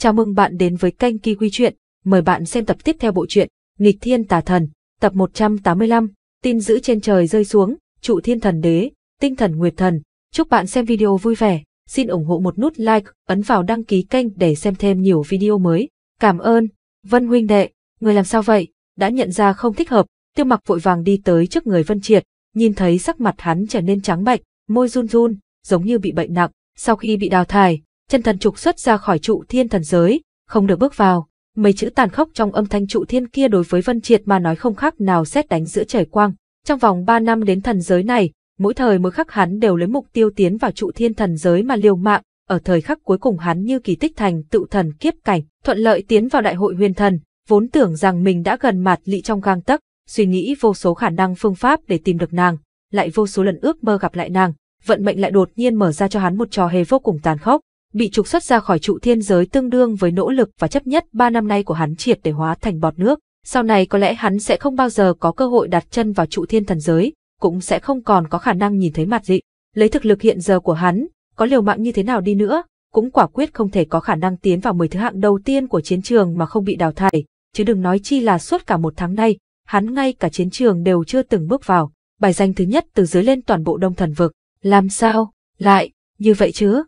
Chào mừng bạn đến với kênh Kiwi Chuyện, mời bạn xem tập tiếp theo bộ truyện Nghịch Thiên Tà Thần, tập 185, tin dữ trên trời rơi xuống, trụ thiên thần đế, tinh thần nguyệt thần. Chúc bạn xem video vui vẻ, xin ủng hộ một nút like, ấn vào đăng ký kênh để xem thêm nhiều video mới. Cảm ơn, Vân huynh đệ, người làm sao vậy, đã nhận ra không thích hợp, tiêu mặc vội vàng đi tới trước người Vân Triệt, nhìn thấy sắc mặt hắn trở nên trắng bệch, môi run run, giống như bị bệnh nặng, sau khi bị đào thải chân thần trục xuất ra khỏi trụ thiên thần giới, không được bước vào. Mấy chữ tàn khốc trong âm thanh trụ thiên kia đối với Vân Triệt mà nói không khác nào xét đánh giữa trời quang. Trong vòng 3 năm đến thần giới này, mỗi thời mỗi khắc hắn đều lấy mục tiêu tiến vào trụ thiên thần giới mà liều mạng, ở thời khắc cuối cùng hắn như kỳ tích thành tựu thần kiếp cảnh, thuận lợi tiến vào đại hội huyền thần, vốn tưởng rằng mình đã gần mặt lị trong gang tấc, suy nghĩ vô số khả năng phương pháp để tìm được nàng, lại vô số lần ước mơ gặp lại nàng, vận mệnh lại đột nhiên mở ra cho hắn một trò hề vô cùng tàn khốc, bị trục xuất ra khỏi trụ thiên giới tương đương với nỗ lực và chấp nhất ba năm nay của hắn triệt để hóa thành bọt nước. Sau này có lẽ hắn sẽ không bao giờ có cơ hội đặt chân vào trụ thiên thần giới, cũng sẽ không còn có khả năng nhìn thấy mặt dị. Lấy thực lực hiện giờ của hắn, có liều mạng như thế nào đi nữa, cũng quả quyết không thể có khả năng tiến vào mười thứ hạng đầu tiên của chiến trường mà không bị đào thải, chứ đừng nói chi là suốt cả một tháng nay, hắn ngay cả chiến trường đều chưa từng bước vào, bài danh thứ nhất từ dưới lên toàn bộ đông thần vực. Làm sao? Lại, như vậy chứ?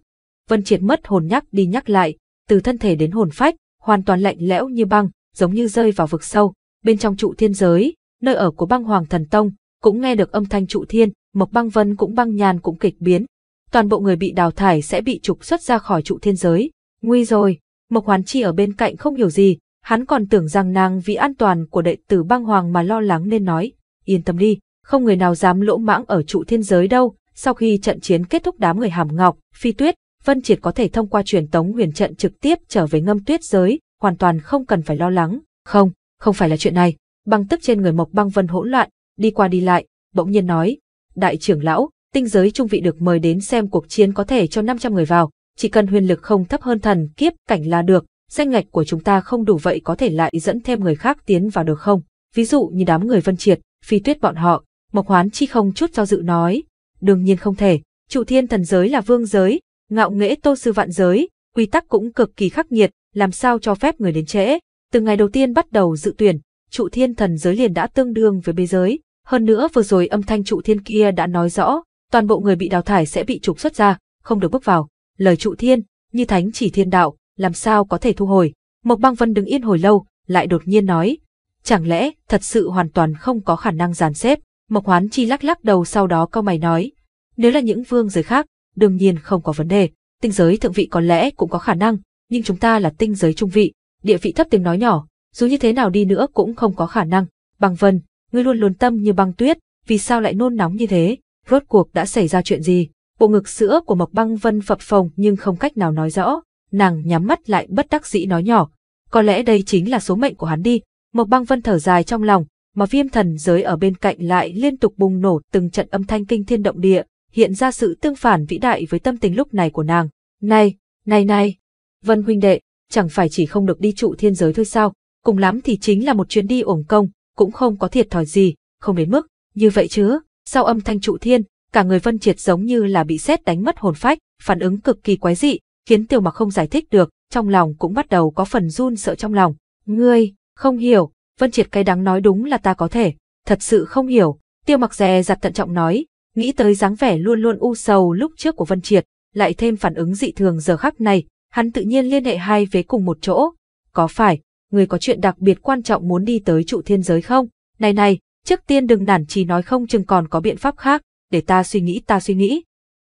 Vân Triệt mất hồn nhắc đi nhắc lại, từ thân thể đến hồn phách, hoàn toàn lạnh lẽo như băng, giống như rơi vào vực sâu. Bên trong trụ thiên giới, nơi ở của băng hoàng thần tông, cũng nghe được âm thanh trụ thiên, Mộc Băng Vân cũng băng nhàn cũng kịch biến. Toàn bộ người bị đào thải sẽ bị trục xuất ra khỏi trụ thiên giới. Nguy rồi, Mộc Hoán Chi ở bên cạnh không hiểu gì, hắn còn tưởng rằng nàng vì an toàn của đệ tử băng hoàng mà lo lắng nên nói, yên tâm đi, không người nào dám lỗ mãng ở trụ thiên giới đâu. Sau khi trận chiến kết thúc đám người hàm ngọc, phi tuyết, Vân Triệt có thể thông qua truyền tống huyền trận trực tiếp trở về ngâm tuyết giới, hoàn toàn không cần phải lo lắng. Không, không phải là chuyện này. Băng tức trên người Mộc Băng Vân hỗn loạn, đi qua đi lại, bỗng nhiên nói, "Đại trưởng lão, tinh giới trung vị được mời đến xem cuộc chiến có thể cho 500 người vào, chỉ cần huyền lực không thấp hơn thần kiếp cảnh là được, danh ngạch của chúng ta không đủ vậy có thể lại dẫn thêm người khác tiến vào được không? Ví dụ như đám người Vân Triệt, Phi Tuyết bọn họ." Mộc Hoán Chi không chút do dự nói, "Đương nhiên không thể, Trụ Thiên thần giới là vương giới, Ngạo nghễ tô sư vạn giới, quy tắc cũng cực kỳ khắc nghiệt, làm sao cho phép người đến trễ. Từ ngày đầu tiên bắt đầu dự tuyển, trụ thiên thần giới liền đã tương đương với bế giới. Hơn nữa vừa rồi âm thanh trụ thiên kia đã nói rõ, toàn bộ người bị đào thải sẽ bị trục xuất ra, không được bước vào. Lời trụ thiên, như thánh chỉ thiên đạo, làm sao có thể thu hồi. Mộc băng vân đứng yên hồi lâu, lại đột nhiên nói. Chẳng lẽ thật sự hoàn toàn không có khả năng giàn xếp? Mộc hoán chi lắc lắc đầu sau đó cau mày nói. Nếu là những vương giới khác, đương nhiên không có vấn đề. Tinh giới thượng vị có lẽ cũng có khả năng, nhưng chúng ta là tinh giới trung vị, địa vị thấp tiếng nói nhỏ, dù như thế nào đi nữa cũng không có khả năng. Bằng vân, ngươi luôn luôn tâm như băng tuyết, vì sao lại nôn nóng như thế? Rốt cuộc đã xảy ra chuyện gì? Bộ ngực sữa của Mộc Băng Vân phập phồng nhưng không cách nào nói rõ, nàng nhắm mắt lại bất đắc dĩ nói nhỏ. Có lẽ đây chính là số mệnh của hắn đi. Mộc Băng Vân thở dài trong lòng, mà viêm thần giới ở bên cạnh lại liên tục bùng nổ từng trận âm thanh kinh thiên động địa, hiện ra sự tương phản vĩ đại với tâm tình lúc này của nàng. Này, này này, Vân huynh đệ, chẳng phải chỉ không được đi trụ thiên giới thôi sao, cùng lắm thì chính là một chuyến đi ổn công, cũng không có thiệt thòi gì, không đến mức, như vậy chứ, sau âm thanh trụ thiên, cả người Vân Triệt giống như là bị sét đánh mất hồn phách, phản ứng cực kỳ quái dị, khiến Tiêu Mặc không giải thích được, trong lòng cũng bắt đầu có phần run sợ trong lòng. Ngươi, không hiểu, Vân Triệt cay đắng nói đúng là ta có thể, thật sự không hiểu, Tiêu Mặc rè giặt tận trọng nói, nghĩ tới dáng vẻ luôn luôn u sầu lúc trước của Vân Triệt, lại thêm phản ứng dị thường giờ khắc này, hắn tự nhiên liên hệ hai vế cùng một chỗ. Có phải, người có chuyện đặc biệt quan trọng muốn đi tới trụ thiên giới không? Này này, trước tiên đừng nản chỉ nói không chừng còn có biện pháp khác, để ta suy nghĩ ta suy nghĩ.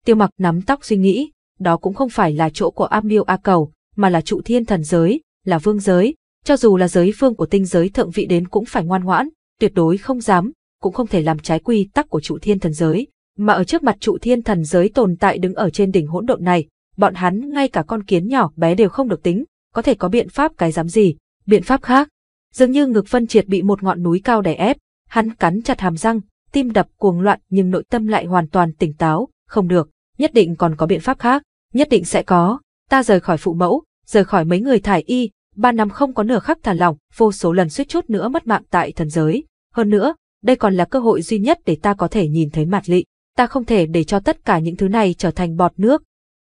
Tiêu mặc nắm tóc suy nghĩ, đó cũng không phải là chỗ của Amiu A Cầu, mà là trụ thiên thần giới, là vương giới, cho dù là giới phương của tinh giới thượng vị đến cũng phải ngoan ngoãn, tuyệt đối không dám, cũng không thể làm trái quy tắc của trụ thiên thần giới mà ở trước mặt trụ thiên thần giới tồn tại đứng ở trên đỉnh hỗn độn này, bọn hắn ngay cả con kiến nhỏ bé đều không được tính, có thể có biện pháp cái dám gì, biện pháp khác. Dường như ngực phân triệt bị một ngọn núi cao đè ép, hắn cắn chặt hàm răng, tim đập cuồng loạn nhưng nội tâm lại hoàn toàn tỉnh táo, không được, nhất định còn có biện pháp khác, nhất định sẽ có, ta rời khỏi phụ mẫu, rời khỏi mấy người thải y, ba năm không có nửa khắc thả lỏng, vô số lần suýt chút nữa mất mạng tại thần giới. Hơn nữa, đây còn là cơ hội duy nhất để ta có thể nhìn thấy mặt lị ta không thể để cho tất cả những thứ này trở thành bọt nước.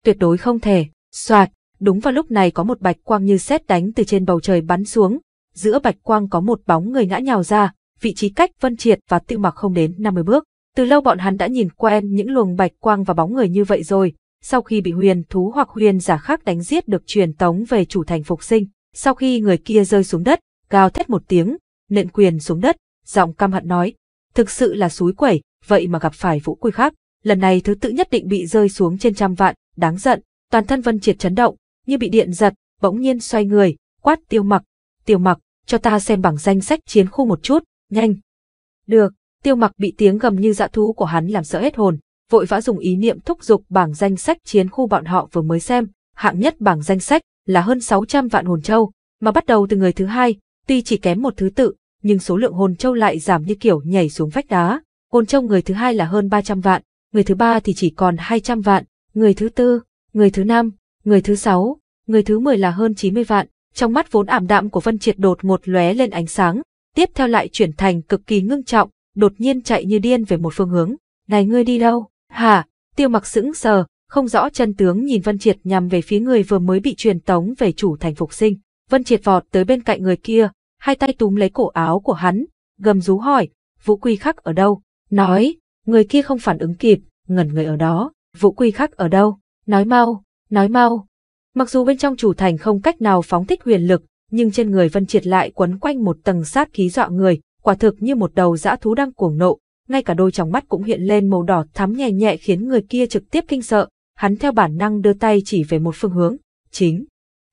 Tuyệt đối không thể. Soạt, đúng vào lúc này có một bạch quang như sét đánh từ trên bầu trời bắn xuống, giữa bạch quang có một bóng người ngã nhào ra, vị trí cách Vân Triệt và Tiêu Mặc không đến 50 bước. Từ lâu bọn hắn đã nhìn quen những luồng bạch quang và bóng người như vậy rồi, sau khi bị huyền thú hoặc huyền giả khác đánh giết được truyền tống về chủ thành phục sinh, sau khi người kia rơi xuống đất, gào thét một tiếng, nện quyền xuống đất, giọng căm hận nói, thực sự là suối quẩy, vậy mà gặp phải vũ quy khác, lần này thứ tự nhất định bị rơi xuống trên trăm vạn, đáng giận, toàn thân Vân Triệt chấn động, như bị điện giật, bỗng nhiên xoay người, quát Tiêu Mặc, "Tiêu Mặc, cho ta xem bảng danh sách chiến khu một chút, nhanh." "Được." Tiêu Mặc bị tiếng gầm như dã thú của hắn làm sợ hết hồn, vội vã dùng ý niệm thúc giục bảng danh sách chiến khu bọn họ vừa mới xem, hạng nhất bảng danh sách là hơn 600 vạn hồn châu, mà bắt đầu từ người thứ hai, tuy chỉ kém một thứ tự, nhưng số lượng hồn châu lại giảm như kiểu nhảy xuống vách đá, ôn trong người thứ hai là hơn 300 vạn, người thứ ba thì chỉ còn 200 vạn, người thứ tư, người thứ năm, người thứ sáu, người thứ mười là hơn 90 vạn. Trong mắt vốn ảm đạm của Vân Triệt đột một lóe lên ánh sáng, tiếp theo lại chuyển thành cực kỳ ngưng trọng, đột nhiên chạy như điên về một phương hướng. Này ngươi đi đâu? Hả? Tiêu mặc sững sờ, không rõ chân tướng nhìn Vân Triệt nhằm về phía người vừa mới bị truyền tống về chủ thành phục sinh. Vân Triệt vọt tới bên cạnh người kia, hai tay túm lấy cổ áo của hắn, gầm rú hỏi, Vũ Quy Khắc ở đâu? nói, người kia không phản ứng kịp, ngẩn người ở đó, vũ quy khắc ở đâu, nói mau, nói mau. Mặc dù bên trong chủ thành không cách nào phóng thích huyền lực, nhưng trên người Vân Triệt lại quấn quanh một tầng sát khí dọa người, quả thực như một đầu dã thú đang cuồng nộ, ngay cả đôi tròng mắt cũng hiện lên màu đỏ thắm nhẹ nhẹ khiến người kia trực tiếp kinh sợ, hắn theo bản năng đưa tay chỉ về một phương hướng, chính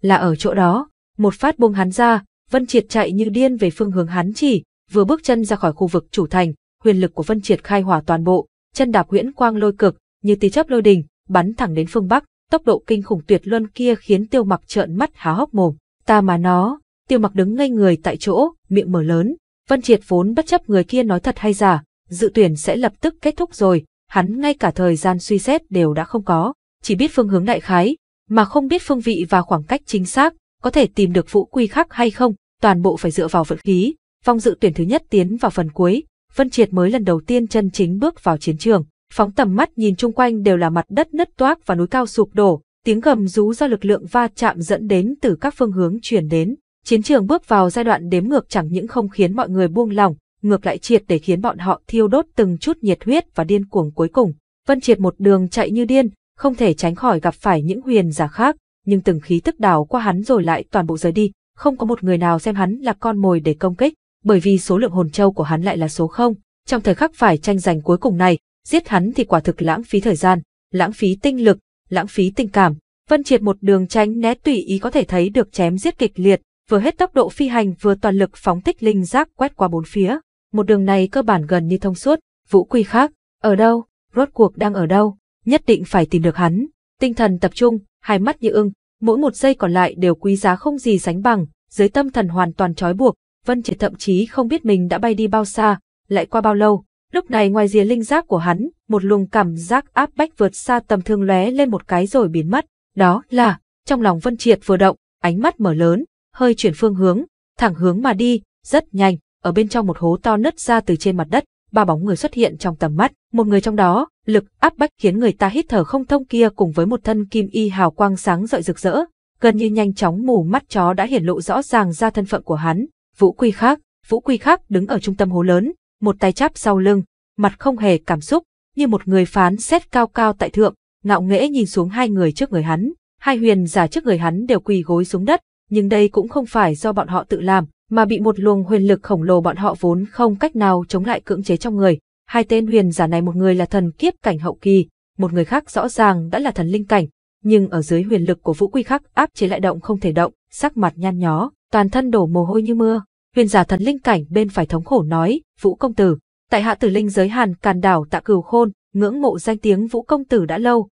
là ở chỗ đó, một phát buông hắn ra, Vân Triệt chạy như điên về phương hướng hắn chỉ, vừa bước chân ra khỏi khu vực chủ thành, huyền lực của Vân Triệt khai hỏa toàn bộ, chân đạp huyễn quang lôi cực, như tia chớp lôi đình, bắn thẳng đến phương bắc, tốc độ kinh khủng tuyệt luân kia khiến Tiêu Mặc trợn mắt há hốc mồm. Ta mà nó, Tiêu Mặc đứng ngây người tại chỗ, miệng mở lớn, Vân Triệt vốn bất chấp người kia nói thật hay giả, dự tuyển sẽ lập tức kết thúc rồi, hắn ngay cả thời gian suy xét đều đã không có, chỉ biết phương hướng đại khái, mà không biết phương vị và khoảng cách chính xác, có thể tìm được vũ quy khắc hay không, toàn bộ phải dựa vào vận khí. Vòng dự tuyển thứ nhất tiến vào phần cuối, Vân Triệt mới lần đầu tiên chân chính bước vào chiến trường. Phóng tầm mắt nhìn chung quanh đều là mặt đất nứt toác và núi cao sụp đổ, tiếng gầm rú do lực lượng va chạm dẫn đến từ các phương hướng chuyển đến. Chiến trường bước vào giai đoạn đếm ngược chẳng những không khiến mọi người buông lỏng, ngược lại triệt để khiến bọn họ thiêu đốt từng chút nhiệt huyết và điên cuồng cuối cùng. Vân Triệt một đường chạy như điên, không thể tránh khỏi gặp phải những huyền giả khác, nhưng từng khí tức đảo qua hắn rồi lại toàn bộ rời đi, không có một người nào xem hắn là con mồi để công kích bởi vì số lượng hồn châu của hắn lại là số không. Trong thời khắc phải tranh giành cuối cùng này, giết hắn thì quả thực lãng phí thời gian, lãng phí tinh lực, lãng phí tình cảm. Vân Triệt một đường tránh né tùy ý có thể thấy được chém giết kịch liệt, vừa hết tốc độ phi hành vừa toàn lực phóng thích linh giác quét qua bốn phía. Một đường này cơ bản gần như thông suốt, vũ quy khác, ở đâu, rốt cuộc đang ở đâu, nhất định phải tìm được hắn. Tinh thần tập trung, hai mắt như ưng, mỗi một giây còn lại đều quý giá không gì sánh bằng, dưới tâm thần hoàn toàn trói buộc, Vân Triệt thậm chí không biết mình đã bay đi bao xa, lại qua bao lâu. Lúc này ngoài rìa linh giác của hắn, một luồng cảm giác áp bách vượt xa tầm thương lóe lên một cái rồi biến mất. Đó là, trong lòng Vân Triệt vừa động, ánh mắt mở lớn, hơi chuyển phương hướng, thẳng hướng mà đi, rất nhanh, ở bên trong một hố to nứt ra từ trên mặt đất, ba bóng người xuất hiện trong tầm mắt, một người trong đó, lực áp bách khiến người ta hít thở không thông kia cùng với một thân kim y hào quang sáng rọi rực rỡ, gần như nhanh chóng mù mắt chó đã hiển lộ rõ ràng ra thân phận của hắn, Vũ Quy Khác, Vũ Quy Khác đứng ở trung tâm hố lớn, một tay chắp sau lưng, mặt không hề cảm xúc, như một người phán xét cao cao tại thượng, ngạo nghễ nhìn xuống hai người trước người hắn. Hai huyền giả trước người hắn đều quỳ gối xuống đất, nhưng đây cũng không phải do bọn họ tự làm, mà bị một luồng huyền lực khổng lồ bọn họ vốn không cách nào chống lại cưỡng chế trong người. Hai tên huyền giả này một người là thần kiếp cảnh hậu kỳ, một người khác rõ ràng đã là thần linh cảnh, nhưng ở dưới huyền lực của Vũ Quy Khắc áp chế lại động không thể động, sắc mặt nhăn nhó, toàn thân đổ mồ hôi như mưa huyền giả thần linh cảnh bên phải thống khổ nói, Vũ Công Tử, tại hạ tử linh giới Hàn Càn Đảo tạ cửu khôn, ngưỡng mộ danh tiếng Vũ Công Tử đã lâu.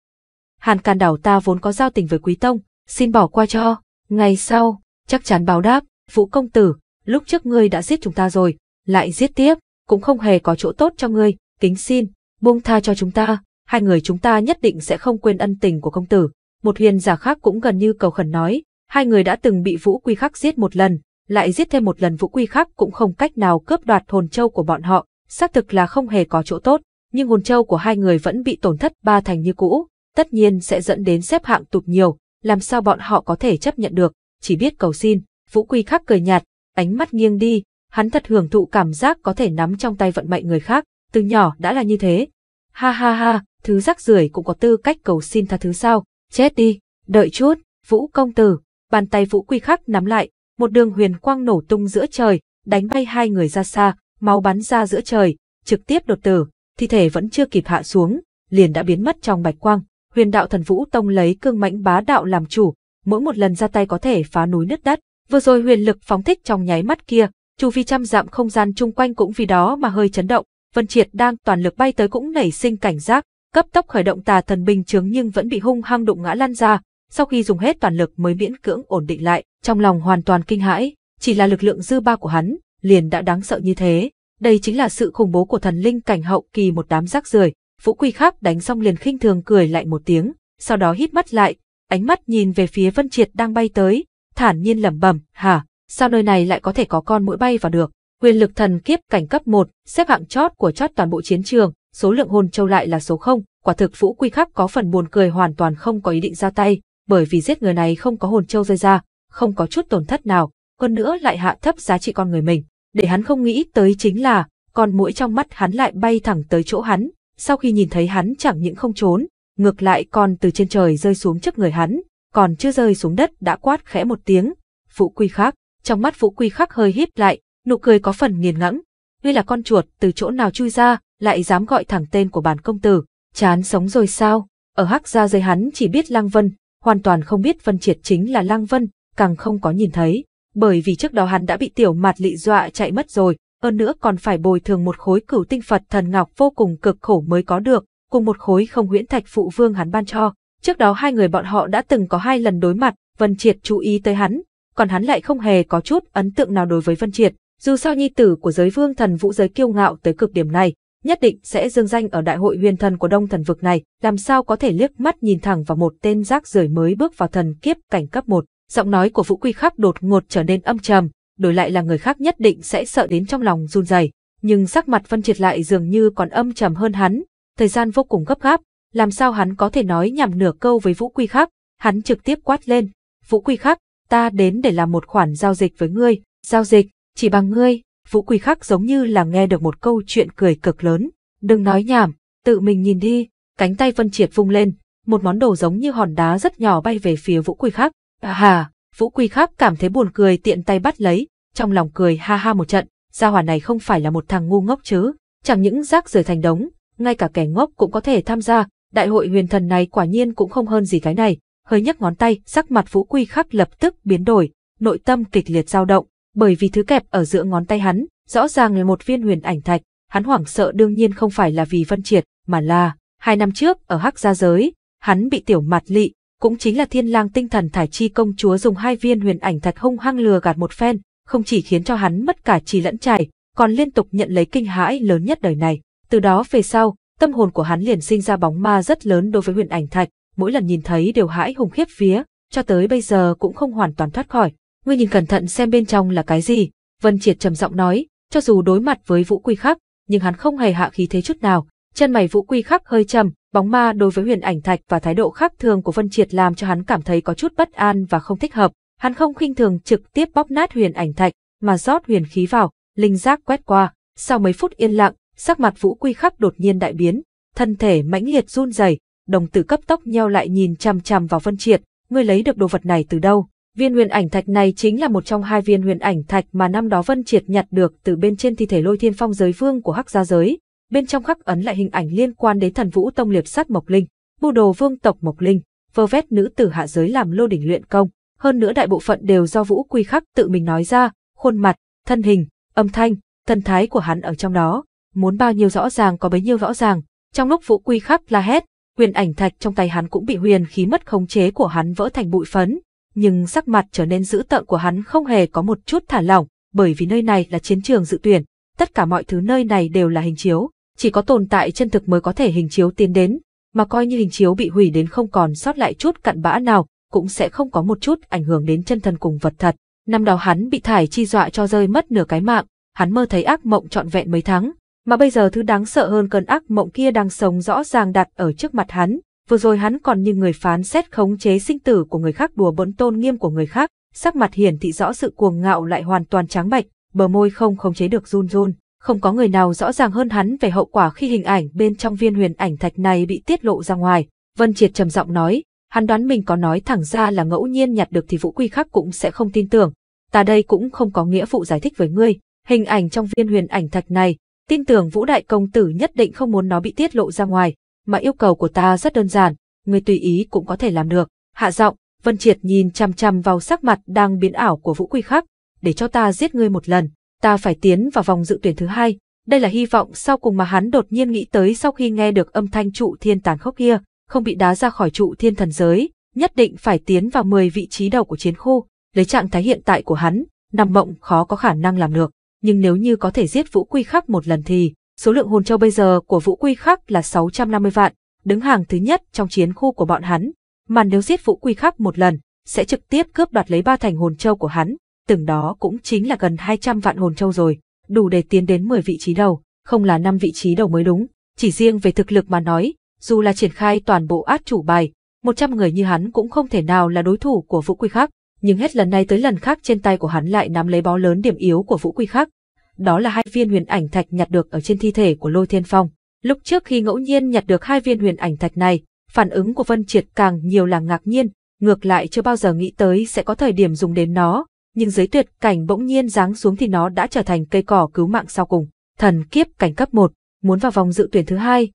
Hàn Càn Đảo ta vốn có giao tình với Quý Tông, xin bỏ qua cho, ngày sau, chắc chắn báo đáp, Vũ Công Tử, lúc trước ngươi đã giết chúng ta rồi, lại giết tiếp, cũng không hề có chỗ tốt cho ngươi, kính xin, buông tha cho chúng ta, hai người chúng ta nhất định sẽ không quên ân tình của công tử. Một huyền giả khác cũng gần như cầu khẩn nói, hai người đã từng bị Vũ Quy Khắc giết một lần, lại giết thêm một lần vũ quy khác cũng không cách nào cướp đoạt hồn châu của bọn họ, xác thực là không hề có chỗ tốt, nhưng hồn châu của hai người vẫn bị tổn thất ba thành như cũ, tất nhiên sẽ dẫn đến xếp hạng tụt nhiều, làm sao bọn họ có thể chấp nhận được, chỉ biết cầu xin. Vũ Quy Khắc cười nhạt, ánh mắt nghiêng đi, hắn thật hưởng thụ cảm giác có thể nắm trong tay vận mệnh người khác, từ nhỏ đã là như thế. Ha ha ha, thứ rác rưởi cũng có tư cách cầu xin tha thứ sao, chết đi, đợi chút, Vũ công tử, bàn tay Vũ Quy Khắc nắm lại, một đường huyền quang nổ tung giữa trời, đánh bay hai người ra xa, máu bắn ra giữa trời, trực tiếp đột tử, thi thể vẫn chưa kịp hạ xuống, liền đã biến mất trong bạch quang. Huyền đạo thần vũ tông lấy cương mãnh bá đạo làm chủ, mỗi một lần ra tay có thể phá núi nứt đất. Vừa rồi huyền lực phóng thích trong nháy mắt kia, chu vi trăm dặm không gian chung quanh cũng vì đó mà hơi chấn động. Vân Triệt đang toàn lực bay tới cũng nảy sinh cảnh giác, cấp tốc khởi động tà thần bình chướng nhưng vẫn bị hung hăng đụng ngã lăn ra, sau khi dùng hết toàn lực mới miễn cưỡng ổn định lại, trong lòng hoàn toàn kinh hãi, chỉ là lực lượng dư ba của hắn, liền đã đáng sợ như thế. Đây chính là sự khủng bố của thần linh cảnh hậu kỳ một đám rác rưởi. Vũ Quy Khắc đánh xong liền khinh thường cười lại một tiếng, sau đó hít mắt lại, ánh mắt nhìn về phía Vân Triệt đang bay tới, thản nhiên lẩm bẩm, "Hả, sao nơi này lại có thể có con mũi bay vào được?" Quyền lực thần kiếp cảnh cấp 1, xếp hạng chót của chót toàn bộ chiến trường, số lượng hồn châu lại là số 0, quả thực Vũ Quy Khắc có phần buồn cười hoàn toàn không có ý định ra tay, bởi vì giết người này không có hồn châu rơi ra, không có chút tổn thất nào, hơn nữa lại hạ thấp giá trị con người mình. Để hắn không nghĩ tới chính là, con mũi trong mắt hắn lại bay thẳng tới chỗ hắn, sau khi nhìn thấy hắn chẳng những không trốn, ngược lại còn từ trên trời rơi xuống trước người hắn, còn chưa rơi xuống đất đã quát khẽ một tiếng. Phụ quy khác, trong mắt phụ quy khác hơi híp lại, nụ cười có phần nghiền ngẫm. Ngươi là con chuột từ chỗ nào chui ra, lại dám gọi thẳng tên của bản công tử, chán sống rồi sao? Ở hắc gia dưới hắn chỉ biết Lăng Vân, hoàn toàn không biết Vân Triệt chính là Lăng Vân, càng không có nhìn thấy, bởi vì trước đó hắn đã bị tiểu mạt lị dọa chạy mất rồi, hơn nữa còn phải bồi thường một khối cửu tinh Phật thần ngọc vô cùng cực khổ mới có được, cùng một khối không huyễn thạch phụ vương hắn ban cho. Trước đó hai người bọn họ đã từng có hai lần đối mặt, Vân Triệt chú ý tới hắn, còn hắn lại không hề có chút ấn tượng nào đối với Vân Triệt, dù sao nhi tử của giới vương thần vũ giới kiêu ngạo tới cực điểm này, nhất định sẽ dương danh ở đại hội huyền thần của đông thần vực này, làm sao có thể liếc mắt nhìn thẳng vào một tên rác rưởi mới bước vào thần kiếp cảnh cấp 1. Giọng nói của Vũ Quy Khắc đột ngột trở nên âm trầm, đổi lại là người khác nhất định sẽ sợ đến trong lòng run rẩy, nhưng sắc mặt phân Triệt lại dường như còn âm trầm hơn hắn, thời gian vô cùng gấp gáp, làm sao hắn có thể nói nhảm nửa câu với Vũ Quy Khắc, hắn trực tiếp quát lên, "Vũ Quy Khắc, ta đến để làm một khoản giao dịch với ngươi, giao dịch, chỉ bằng ngươi, Vũ Quỳ Khắc giống như là nghe được một câu chuyện cười cực lớn. Đừng nói nhảm, tự mình nhìn đi, cánh tay Vân Triệt vung lên, một món đồ giống như hòn đá rất nhỏ bay về phía Vũ Quỳ Khắc. À hà, Vũ Quỳ Khắc cảm thấy buồn cười tiện tay bắt lấy, trong lòng cười ha ha một trận, gia hỏa này không phải là một thằng ngu ngốc chứ, chẳng những rác rời thành đống, ngay cả kẻ ngốc cũng có thể tham gia, đại hội huyền thần này quả nhiên cũng không hơn gì cái này, hơi nhấc ngón tay, sắc mặt Vũ Quy Khắc lập tức biến đổi, nội tâm kịch liệt dao động, bởi vì thứ kẹp ở giữa ngón tay hắn, rõ ràng là một viên huyền ảnh thạch, hắn hoảng sợ đương nhiên không phải là vì Vân Triệt, mà là, hai năm trước ở Hắc Gia Giới, hắn bị tiểu mặt lị, cũng chính là thiên lang tinh thần thải chi công chúa dùng hai viên huyền ảnh thạch hung hăng lừa gạt một phen, không chỉ khiến cho hắn mất cả trí lẫn chảy còn liên tục nhận lấy kinh hãi lớn nhất đời này. Từ đó về sau, tâm hồn của hắn liền sinh ra bóng ma rất lớn đối với huyền ảnh thạch, mỗi lần nhìn thấy đều hãi hùng khiếp phía cho tới bây giờ cũng không hoàn toàn thoát khỏi ngươi nhìn cẩn thận xem bên trong là cái gì. Vân Triệt trầm giọng nói, cho dù đối mặt với Vũ Quy Khắc, nhưng hắn không hề hạ khí thế chút nào. Chân mày Vũ Quy Khắc hơi trầm, bóng ma đối với huyền ảnh thạch và thái độ khác thường của Vân Triệt làm cho hắn cảm thấy có chút bất an và không thích hợp. Hắn không khinh thường trực tiếp bóp nát huyền ảnh thạch, mà rót huyền khí vào, linh giác quét qua. Sau mấy phút yên lặng, sắc mặt Vũ Quy Khắc đột nhiên đại biến, thân thể mãnh liệt run rẩy, đồng tử cấp tốc nheo lại nhìn chằm chằm vào Vân Triệt, ngươi lấy được đồ vật này từ đâu? Viên huyền ảnh thạch này chính là một trong hai viên huyền ảnh thạch mà năm đó Vân Triệt nhặt được từ bên trên thi thể lôi thiên phong giới vương của Hắc Gia Giới. Bên trong khắc ấn lại hình ảnh liên quan đến thần vũ tông liệt sát Mộc Linh, mưu đồ vương tộc Mộc Linh, vơ vét nữ tử hạ giới làm lô đỉnh luyện công. Hơn nữa đại bộ phận đều do Vũ Quy Khắc tự mình nói ra, khuôn mặt, thân hình, âm thanh, thần thái của hắn ở trong đó. Muốn bao nhiêu rõ ràng có bấy nhiêu rõ ràng. Trong lúc Vũ Quy Khắc la hét, huyền ảnh thạch trong tay hắn cũng bị huyền khí mất khống chế của hắn vỡ thành bụi phấn nhưng sắc mặt trở nên dữ tợn của hắn không hề có một chút thả lỏng, bởi vì nơi này là chiến trường dự tuyển, tất cả mọi thứ nơi này đều là hình chiếu, chỉ có tồn tại chân thực mới có thể hình chiếu tiến đến, mà coi như hình chiếu bị hủy đến không còn sót lại chút cặn bã nào, cũng sẽ không có một chút ảnh hưởng đến chân thân cùng vật thật. Năm đó hắn bị thải chi dọa cho rơi mất nửa cái mạng, hắn mơ thấy ác mộng trọn vẹn mấy tháng, mà bây giờ thứ đáng sợ hơn cơn ác mộng kia đang sống rõ ràng đặt ở trước mặt hắn, Vừa rồi hắn còn như người phán xét khống chế sinh tử của người khác đùa bỡn tôn nghiêm của người khác, sắc mặt hiển thị rõ sự cuồng ngạo lại hoàn toàn trắng bệch, bờ môi không khống chế được run run. Không có người nào rõ ràng hơn hắn về hậu quả khi hình ảnh bên trong viên huyền ảnh thạch này bị tiết lộ ra ngoài. Vân Triệt trầm giọng nói, hắn đoán mình có nói thẳng ra là ngẫu nhiên nhặt được thì vũ quy khác cũng sẽ không tin tưởng. Ta đây cũng không có nghĩa vụ giải thích với ngươi, hình ảnh trong viên huyền ảnh thạch này, tin tưởng vũ đại công tử nhất định không muốn nó bị tiết lộ ra ngoài, mà yêu cầu của ta rất đơn giản, ngươi tùy ý cũng có thể làm được. Hạ giọng, Vân Triệt nhìn chăm chăm vào sắc mặt đang biến ảo của Vũ Quy Khắc, để cho ta giết ngươi một lần, ta phải tiến vào vòng dự tuyển thứ hai. Đây là hy vọng sau cùng mà hắn đột nhiên nghĩ tới sau khi nghe được âm thanh trụ thiên tàn khốc kia, không bị đá ra khỏi trụ thiên thần giới, nhất định phải tiến vào 10 vị trí đầu của chiến khu, lấy trạng thái hiện tại của hắn, nằm mộng khó có khả năng làm được, nhưng nếu như có thể giết Vũ Quy Khắc một lần thì, Số lượng hồn châu bây giờ của Vũ Quy Khắc là 650 vạn, đứng hàng thứ nhất trong chiến khu của bọn hắn, mà nếu giết Vũ Quy Khắc một lần, sẽ trực tiếp cướp đoạt lấy ba thành hồn châu của hắn, từng đó cũng chính là gần 200 vạn hồn châu rồi, đủ để tiến đến 10 vị trí đầu, không là 5 vị trí đầu mới đúng. Chỉ riêng về thực lực mà nói, dù là triển khai toàn bộ át chủ bài, 100 người như hắn cũng không thể nào là đối thủ của Vũ Quy Khắc, nhưng hết lần này tới lần khác trên tay của hắn lại nắm lấy bó lớn điểm yếu của Vũ Quy Khắc, đó là hai viên huyền ảnh thạch nhặt được ở trên thi thể của Lôi Thiên Phong. Lúc trước khi ngẫu nhiên nhặt được hai viên huyền ảnh thạch này, phản ứng của Vân Triệt càng nhiều là ngạc nhiên, ngược lại chưa bao giờ nghĩ tới sẽ có thời điểm dùng đến nó, nhưng dưới tuyệt cảnh bỗng nhiên giáng xuống thì nó đã trở thành cây cỏ cứu mạng sau cùng. Thần kiếp cảnh cấp 1, muốn vào vòng dự tuyển thứ hai.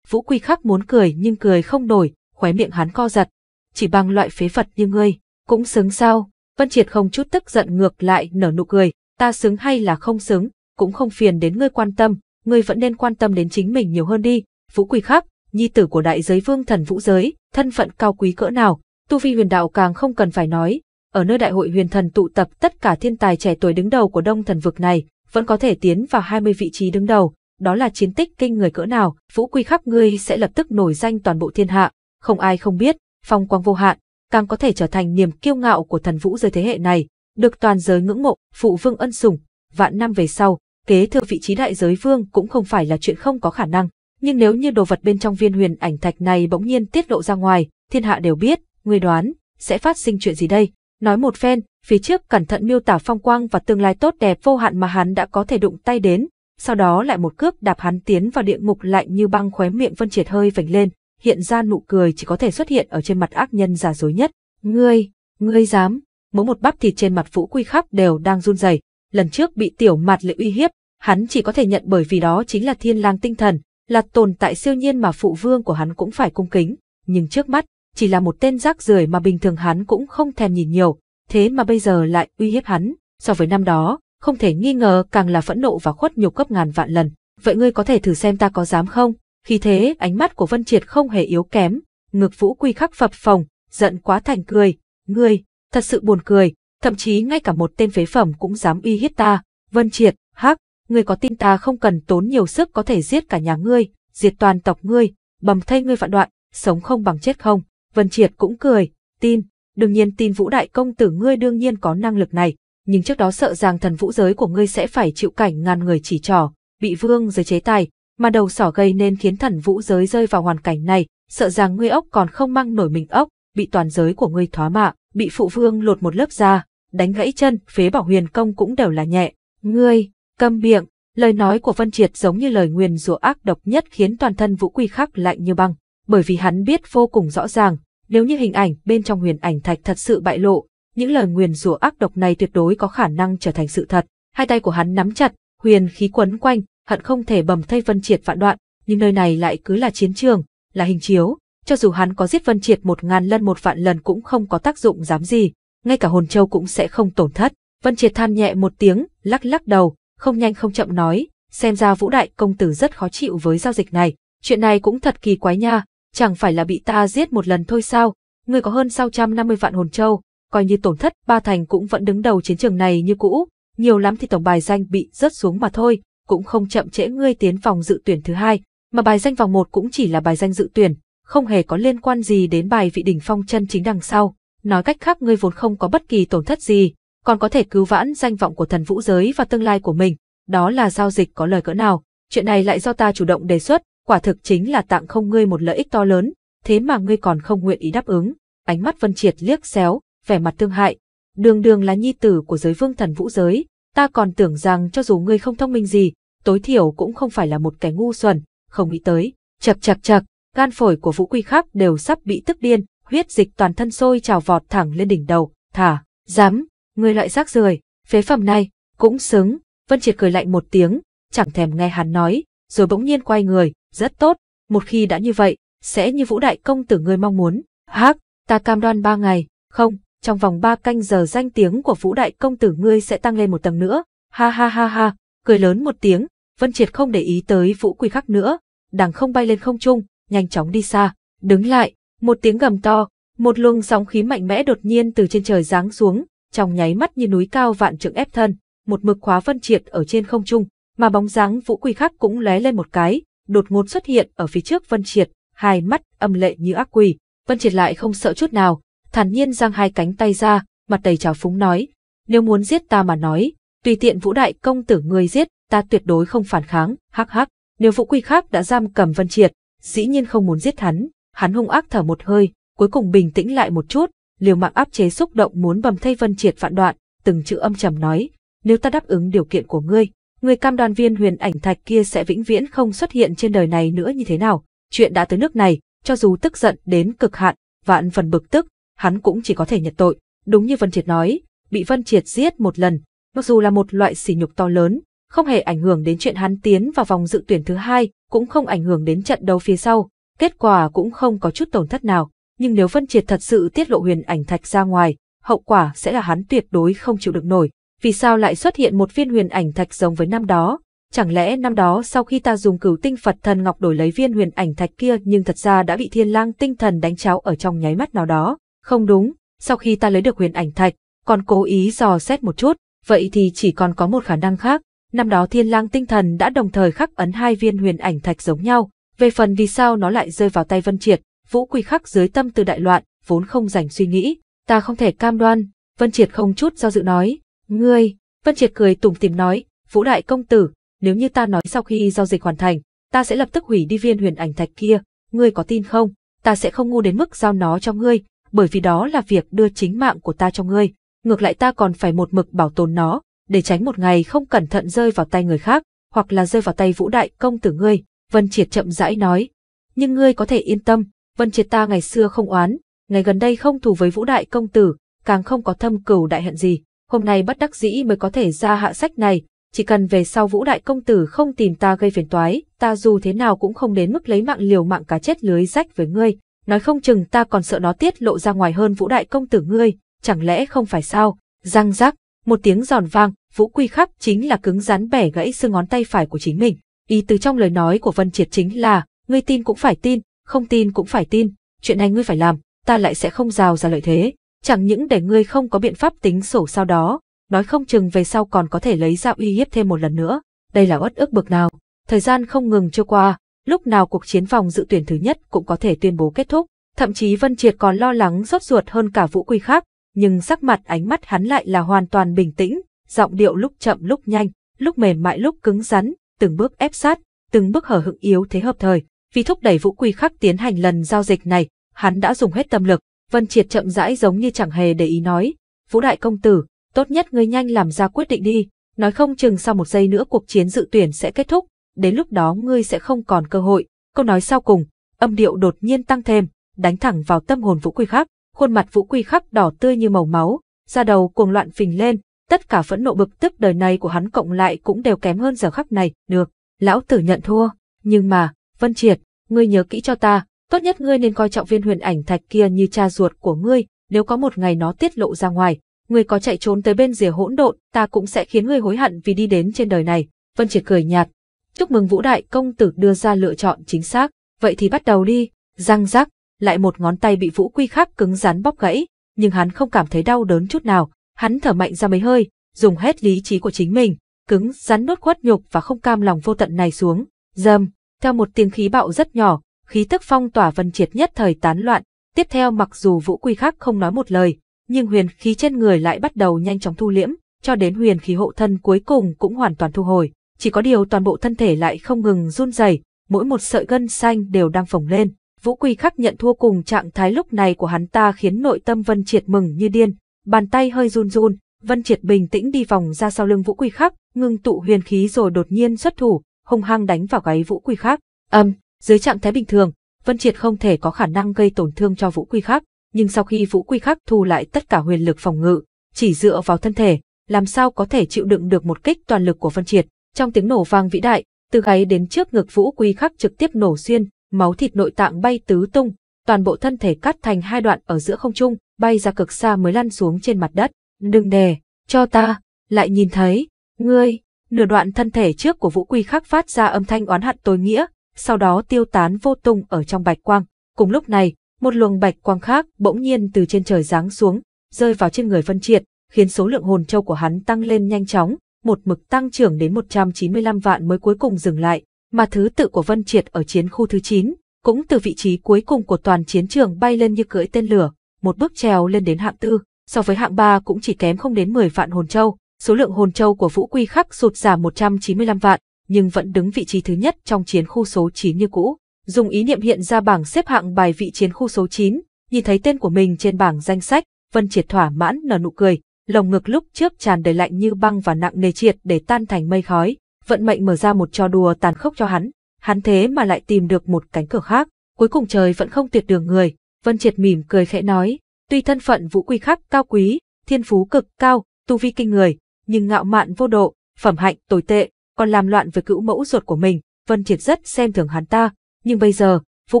Vũ Quy Khắc muốn cười nhưng cười không nổi, khóe miệng hắn co giật. Chỉ bằng loại phế vật như ngươi, cũng xứng sao? Vân Triệt không chút tức giận ngược lại nở nụ cười, ta xứng hay là không xứng, cũng không phiền đến ngươi quan tâm, ngươi vẫn nên quan tâm đến chính mình nhiều hơn đi. Vũ Quỳ Khắc, nhi tử của đại giới vương thần Vũ Giới, thân phận cao quý cỡ nào, tu vi huyền đạo càng không cần phải nói. Ở nơi đại hội huyền thần tụ tập tất cả thiên tài trẻ tuổi đứng đầu của đông thần vực này, vẫn có thể tiến vào 20 vị trí đứng đầu, đó là chiến tích kinh người cỡ nào, Vũ Quy Khắc ngươi sẽ lập tức nổi danh toàn bộ thiên hạ, không ai không biết, phong quang vô hạn, càng có thể trở thành niềm kiêu ngạo của thần vũ giới thế hệ này, được toàn giới ngưỡng mộ, phụ vương ân sủng, vạn năm về sau, kế thừa vị trí đại giới vương cũng không phải là chuyện không có khả năng. Nhưng nếu như đồ vật bên trong viên huyền ảnh thạch này bỗng nhiên tiết lộ ra ngoài, thiên hạ đều biết, người đoán, sẽ phát sinh chuyện gì đây? Nói một phen, phía trước cẩn thận miêu tả phong quang và tương lai tốt đẹp vô hạn mà hắn đã có thể đụng tay đến, sau đó lại một cước đạp hắn tiến vào địa ngục lạnh như băng khóe miệng Vân Triệt hơi vành lên, hiện ra nụ cười chỉ có thể xuất hiện ở trên mặt ác nhân giả dối nhất. Ngươi, ngươi dám, mỗi một bắp thịt trên mặt Vũ Quy Khắc đều đang run rẩy, lần trước bị tiểu mạt lệ uy hiếp, hắn chỉ có thể nhận bởi vì đó chính là thiên lang tinh thần, là tồn tại siêu nhiên mà phụ vương của hắn cũng phải cung kính, nhưng trước mắt, chỉ là một tên rác rưởi mà bình thường hắn cũng không thèm nhìn nhiều, thế mà bây giờ lại uy hiếp hắn, so với năm đó, không thể nghi ngờ càng là phẫn nộ và khuất nhục gấp ngàn vạn lần. Vậy ngươi có thể thử xem ta có dám không? Khi thế, ánh mắt của Vân Triệt không hề yếu kém, ngực vũ quy khắc phập phồng, giận quá thành cười, ngươi, thật sự buồn cười, thậm chí ngay cả một tên phế phẩm cũng dám uy hiếp ta, Vân Triệt, hắc, ngươi có tin ta không cần tốn nhiều sức có thể giết cả nhà ngươi, diệt toàn tộc ngươi, bầm thay ngươi vạn đoạn, sống không bằng chết không, Vân Triệt cũng cười, tin, đương nhiên tin Vũ Đại Công Tử ngươi đương nhiên có năng lực này, nhưng trước đó sợ rằng thần vũ giới của ngươi sẽ phải chịu cảnh ngàn người chỉ trỏ, bị vương giới chế tài, mà đầu sỏ gây nên khiến thần vũ giới rơi vào hoàn cảnh này, sợ rằng ngươi ốc còn không mang nổi mình ốc, bị toàn giới của ngươi thóa mạ bị phụ vương lột một lớp da, đánh gãy chân, phế bỏ huyền công cũng đều là nhẹ. Ngươi, câm miệng, lời nói của Vân Triệt giống như lời nguyền rủa ác độc nhất khiến toàn thân Vũ Quy khắc lạnh như băng, bởi vì hắn biết vô cùng rõ ràng, nếu như hình ảnh bên trong huyền ảnh thạch thật sự bại lộ, những lời nguyền rủa ác độc này tuyệt đối có khả năng trở thành sự thật. Hai tay của hắn nắm chặt, huyền khí quấn quanh, hận không thể bầm thay Vân Triệt vạn đoạn, nhưng nơi này lại cứ là chiến trường, là hình chiếu, cho dù hắn có giết Vân Triệt một ngàn lần một vạn lần cũng không có tác dụng dám gì, ngay cả hồn châu cũng sẽ không tổn thất. Vân Triệt than nhẹ một tiếng, lắc lắc đầu, không nhanh không chậm nói, xem ra Vũ Đại Công Tử rất khó chịu với giao dịch này, chuyện này cũng thật kỳ quái nha, chẳng phải là bị ta giết một lần thôi sao, người có hơn sau trăm năm mươi vạn hồn châu, coi như tổn thất ba thành cũng vẫn đứng đầu chiến trường này như cũ, nhiều lắm thì tổng bài danh bị rớt xuống mà thôi, cũng không chậm trễ ngươi tiến vòng dự tuyển thứ hai, mà bài danh vòng một cũng chỉ là bài danh dự tuyển, không hề có liên quan gì đến bài vị đỉnh phong chân chính đằng sau. Nói cách khác ngươi vốn không có bất kỳ tổn thất gì, còn có thể cứu vãn danh vọng của thần vũ giới và tương lai của mình. Đó là giao dịch có lời cỡ nào. Chuyện này lại do ta chủ động đề xuất, quả thực chính là tặng không ngươi một lợi ích to lớn, thế mà ngươi còn không nguyện ý đáp ứng. Ánh mắt Vân Triệt liếc xéo, vẻ mặt thương hại. Đường đường là nhi tử của giới vương thần vũ giới, ta còn tưởng rằng cho dù ngươi không thông minh gì, tối thiểu cũng không phải là một cái ngu xuẩn, không nghĩ tới. Chập chập chập, gan phổi của Vũ Quy Khắc đều sắp bị tức điên, huyết dịch toàn thân sôi trào vọt thẳng lên đỉnh đầu, thả, dám, người loại rác rưởi, phế phẩm này, cũng xứng, Vân Triệt cười lạnh một tiếng, chẳng thèm nghe hắn nói, rồi bỗng nhiên quay người, rất tốt, một khi đã như vậy, sẽ như Vũ Đại Công Tử ngươi mong muốn, hắc, ta cam đoan ba ngày, không, trong vòng ba canh giờ danh tiếng của Vũ Đại Công Tử ngươi sẽ tăng lên một tầng nữa, ha ha ha ha, cười lớn một tiếng, Vân Triệt không để ý tới Vũ Quy Khắc nữa, đằng không bay lên không trung, nhanh chóng đi xa. Đứng lại, một tiếng gầm to, một luồng sóng khí mạnh mẽ đột nhiên từ trên trời giáng xuống, trong nháy mắt như núi cao vạn trượng ép thân, một mực khóa vân triệt ở trên không trung, mà bóng dáng vũ quy khắc cũng lóe lên một cái, đột ngột xuất hiện ở phía trước vân triệt, hai mắt âm lệ như ác quỷ. Vân triệt lại không sợ chút nào, thản nhiên giang hai cánh tay ra, mặt đầy trào phúng nói, nếu muốn giết ta mà nói, tùy tiện vũ đại công tử người giết, ta tuyệt đối không phản kháng, hắc hắc. Nếu vũ quy Khắc đã giam cầm vân triệt, dĩ nhiên không muốn giết hắn, hắn hung ác thở một hơi, cuối cùng bình tĩnh lại một chút, liều mạng áp chế xúc động muốn bầm thay Vân Triệt vạn đoạn, từng chữ âm trầm nói, nếu ta đáp ứng điều kiện của ngươi, người cam đoàn viên huyền ảnh thạch kia sẽ vĩnh viễn không xuất hiện trên đời này nữa như thế nào, chuyện đã tới nước này, cho dù tức giận đến cực hạn, vạn phần bực tức, hắn cũng chỉ có thể nhận tội, đúng như Vân Triệt nói, bị Vân Triệt giết một lần, mặc dù là một loại sỉ nhục to lớn, không hề ảnh hưởng đến chuyện hắn tiến vào vòng dự tuyển thứ hai, cũng không ảnh hưởng đến trận đấu phía sau, kết quả cũng không có chút tổn thất nào, nhưng nếu Vân Triệt thật sự tiết lộ huyền ảnh thạch ra ngoài, hậu quả sẽ là hắn tuyệt đối không chịu được nổi. Vì sao lại xuất hiện một viên huyền ảnh thạch giống với năm đó? Chẳng lẽ năm đó sau khi ta dùng cửu tinh Phật thần ngọc đổi lấy viên huyền ảnh thạch kia nhưng thật ra đã bị thiên lang tinh thần đánh cháo ở trong nháy mắt nào đó? Không đúng, sau khi ta lấy được huyền ảnh thạch, còn cố ý dò xét một chút, vậy thì chỉ còn có một khả năng khác, Năm đó thiên lang tinh thần đã đồng thời khắc ấn hai viên huyền ảnh thạch giống nhau, về phần vì sao nó lại rơi vào tay Vân Triệt, Vũ Quy khắc dưới tâm từ đại loạn, vốn không dành suy nghĩ, ta không thể cam đoan, Vân Triệt không chút do dự nói, ngươi, Vân Triệt cười tủm tìm nói, Vũ Đại Công Tử, nếu như ta nói sau khi giao dịch hoàn thành, ta sẽ lập tức hủy đi viên huyền ảnh thạch kia, ngươi có tin không, ta sẽ không ngu đến mức giao nó cho ngươi, bởi vì đó là việc đưa chính mạng của ta cho ngươi, ngược lại ta còn phải một mực bảo tồn nó, để tránh một ngày không cẩn thận rơi vào tay người khác, hoặc là rơi vào tay Vũ Đại công tử ngươi, Vân Triệt chậm rãi nói. Nhưng ngươi có thể yên tâm, Vân Triệt ta ngày xưa không oán, ngày gần đây không thù với Vũ Đại công tử, càng không có thâm cừu đại hận gì, hôm nay bất đắc dĩ mới có thể ra hạ sách này, chỉ cần về sau Vũ Đại công tử không tìm ta gây phiền toái, ta dù thế nào cũng không đến mức lấy mạng liều mạng cá chết lưới rách với ngươi, nói không chừng ta còn sợ nó tiết lộ ra ngoài hơn Vũ Đại công tử ngươi, chẳng lẽ không phải sao? Răng rắc, một tiếng giòn vang, Vũ Quy Khắc chính là cứng rắn bẻ gãy xương ngón tay phải của chính mình. Ý từ trong lời nói của Vân Triệt chính là, ngươi tin cũng phải tin, không tin cũng phải tin, chuyện này ngươi phải làm, ta lại sẽ không rào ra lợi thế, chẳng những để ngươi không có biện pháp tính sổ sau đó, nói không chừng về sau còn có thể lấy ra uy hiếp thêm một lần nữa. Đây là uất ức bực nào, thời gian không ngừng trôi qua, lúc nào cuộc chiến vòng dự tuyển thứ nhất cũng có thể tuyên bố kết thúc, thậm chí Vân Triệt còn lo lắng rốt ruột hơn cả Vũ Quy khác, nhưng sắc mặt ánh mắt hắn lại là hoàn toàn bình tĩnh, giọng điệu lúc chậm lúc nhanh, lúc mềm mại lúc cứng rắn, từng bước ép sát, từng bước hở hững yếu thế hợp thời. Vì thúc đẩy Vũ Quy Khắc tiến hành lần giao dịch này, hắn đã dùng hết tâm lực, Vân Triệt chậm rãi giống như chẳng hề để ý nói, "Vũ đại công tử, tốt nhất ngươi nhanh làm ra quyết định đi, nói không chừng sau một giây nữa cuộc chiến dự tuyển sẽ kết thúc, đến lúc đó ngươi sẽ không còn cơ hội." Câu nói sau cùng, âm điệu đột nhiên tăng thêm, đánh thẳng vào tâm hồn Vũ Quy Khắc khuôn mặt Vũ Quy khắc đỏ tươi như màu máu, da đầu cuồng loạn phình lên, tất cả phẫn nộ bực tức đời này của hắn cộng lại cũng đều kém hơn giờ khắc này, được, lão tử nhận thua, nhưng mà, Vân Triệt, ngươi nhớ kỹ cho ta, tốt nhất ngươi nên coi trọng viên huyền ảnh thạch kia như cha ruột của ngươi, nếu có một ngày nó tiết lộ ra ngoài, ngươi có chạy trốn tới bên rìa hỗn độn, ta cũng sẽ khiến ngươi hối hận vì đi đến trên đời này. Vân Triệt cười nhạt, chúc mừng Vũ Đại Công Tử đưa ra lựa chọn chính xác, vậy thì bắt đầu đi, răng rắc, lại một ngón tay bị Vũ Quy khắc cứng rắn bóp gãy, nhưng hắn không cảm thấy đau đớn chút nào, hắn thở mạnh ra mấy hơi, dùng hết lý trí của chính mình, cứng rắn nuốt quất nhục và không cam lòng vô tận này xuống, dầm, theo một tiếng khí bạo rất nhỏ, khí tức phong tỏa vân triệt nhất thời tán loạn, tiếp theo mặc dù Vũ Quy khắc không nói một lời, nhưng huyền khí trên người lại bắt đầu nhanh chóng thu liễm, cho đến huyền khí hộ thân cuối cùng cũng hoàn toàn thu hồi, chỉ có điều toàn bộ thân thể lại không ngừng run rẩy, mỗi một sợi gân xanh đều đang phồng lên, Vũ Quy khắc nhận thua cùng trạng thái lúc này của hắn ta khiến nội tâm Vân Triệt mừng như điên, bàn tay hơi run run, Vân Triệt bình tĩnh đi vòng ra sau lưng Vũ Quy khắc, ngưng tụ huyền khí rồi đột nhiên xuất thủ, hung hăng đánh vào gáy Vũ Quy khắc. Âm, um, dưới trạng thái bình thường, Vân Triệt không thể có khả năng gây tổn thương cho Vũ Quy khắc, nhưng sau khi Vũ Quy khắc thu lại tất cả huyền lực phòng ngự, chỉ dựa vào thân thể, làm sao có thể chịu đựng được một kích toàn lực của Vân Triệt. Trong tiếng nổ vang vĩ đại, từ gáy đến trước ngực Vũ Quy khắc trực tiếp nổ xuyên, máu thịt nội tạng bay tứ tung, toàn bộ thân thể cắt thành hai đoạn ở giữa không trung, bay ra cực xa mới lăn xuống trên mặt đất. Đừng đề cho ta, lại nhìn thấy, ngươi, nửa đoạn thân thể trước của vũ quy khắc phát ra âm thanh oán hận tối nghĩa, sau đó tiêu tán vô tung ở trong bạch quang. Cùng lúc này, một luồng bạch quang khác bỗng nhiên từ trên trời giáng xuống, rơi vào trên người Vân Triệt, khiến số lượng hồn châu của hắn tăng lên nhanh chóng, một mực tăng trưởng đến 195 vạn mới cuối cùng dừng lại, mà thứ tự của Vân Triệt ở chiến khu thứ 9, cũng từ vị trí cuối cùng của toàn chiến trường bay lên như cưỡi tên lửa, một bước trèo lên đến hạng tư, so với hạng 3 cũng chỉ kém không đến 10 vạn hồn châu, số lượng hồn châu của Vũ Quy Khắc sụt giảm 195 vạn, nhưng vẫn đứng vị trí thứ nhất trong chiến khu số 9 như cũ. Dùng ý niệm hiện ra bảng xếp hạng bài vị chiến khu số 9, nhìn thấy tên của mình trên bảng danh sách, Vân Triệt thỏa mãn nở nụ cười, lồng ngực lúc trước tràn đầy lạnh như băng và nặng nề triệt để tan thành mây khói, vận mệnh mở ra một trò đùa tàn khốc cho hắn, hắn thế mà lại tìm được một cánh cửa khác, cuối cùng trời vẫn không tuyệt đường người, Vân Triệt mỉm cười khẽ nói, tuy thân phận Vũ Quy Khắc cao quý, thiên phú cực cao, tu vi kinh người, nhưng ngạo mạn vô độ, phẩm hạnh tồi tệ, còn làm loạn với cữu mẫu ruột của mình, Vân Triệt rất xem thường hắn ta, nhưng bây giờ, Vũ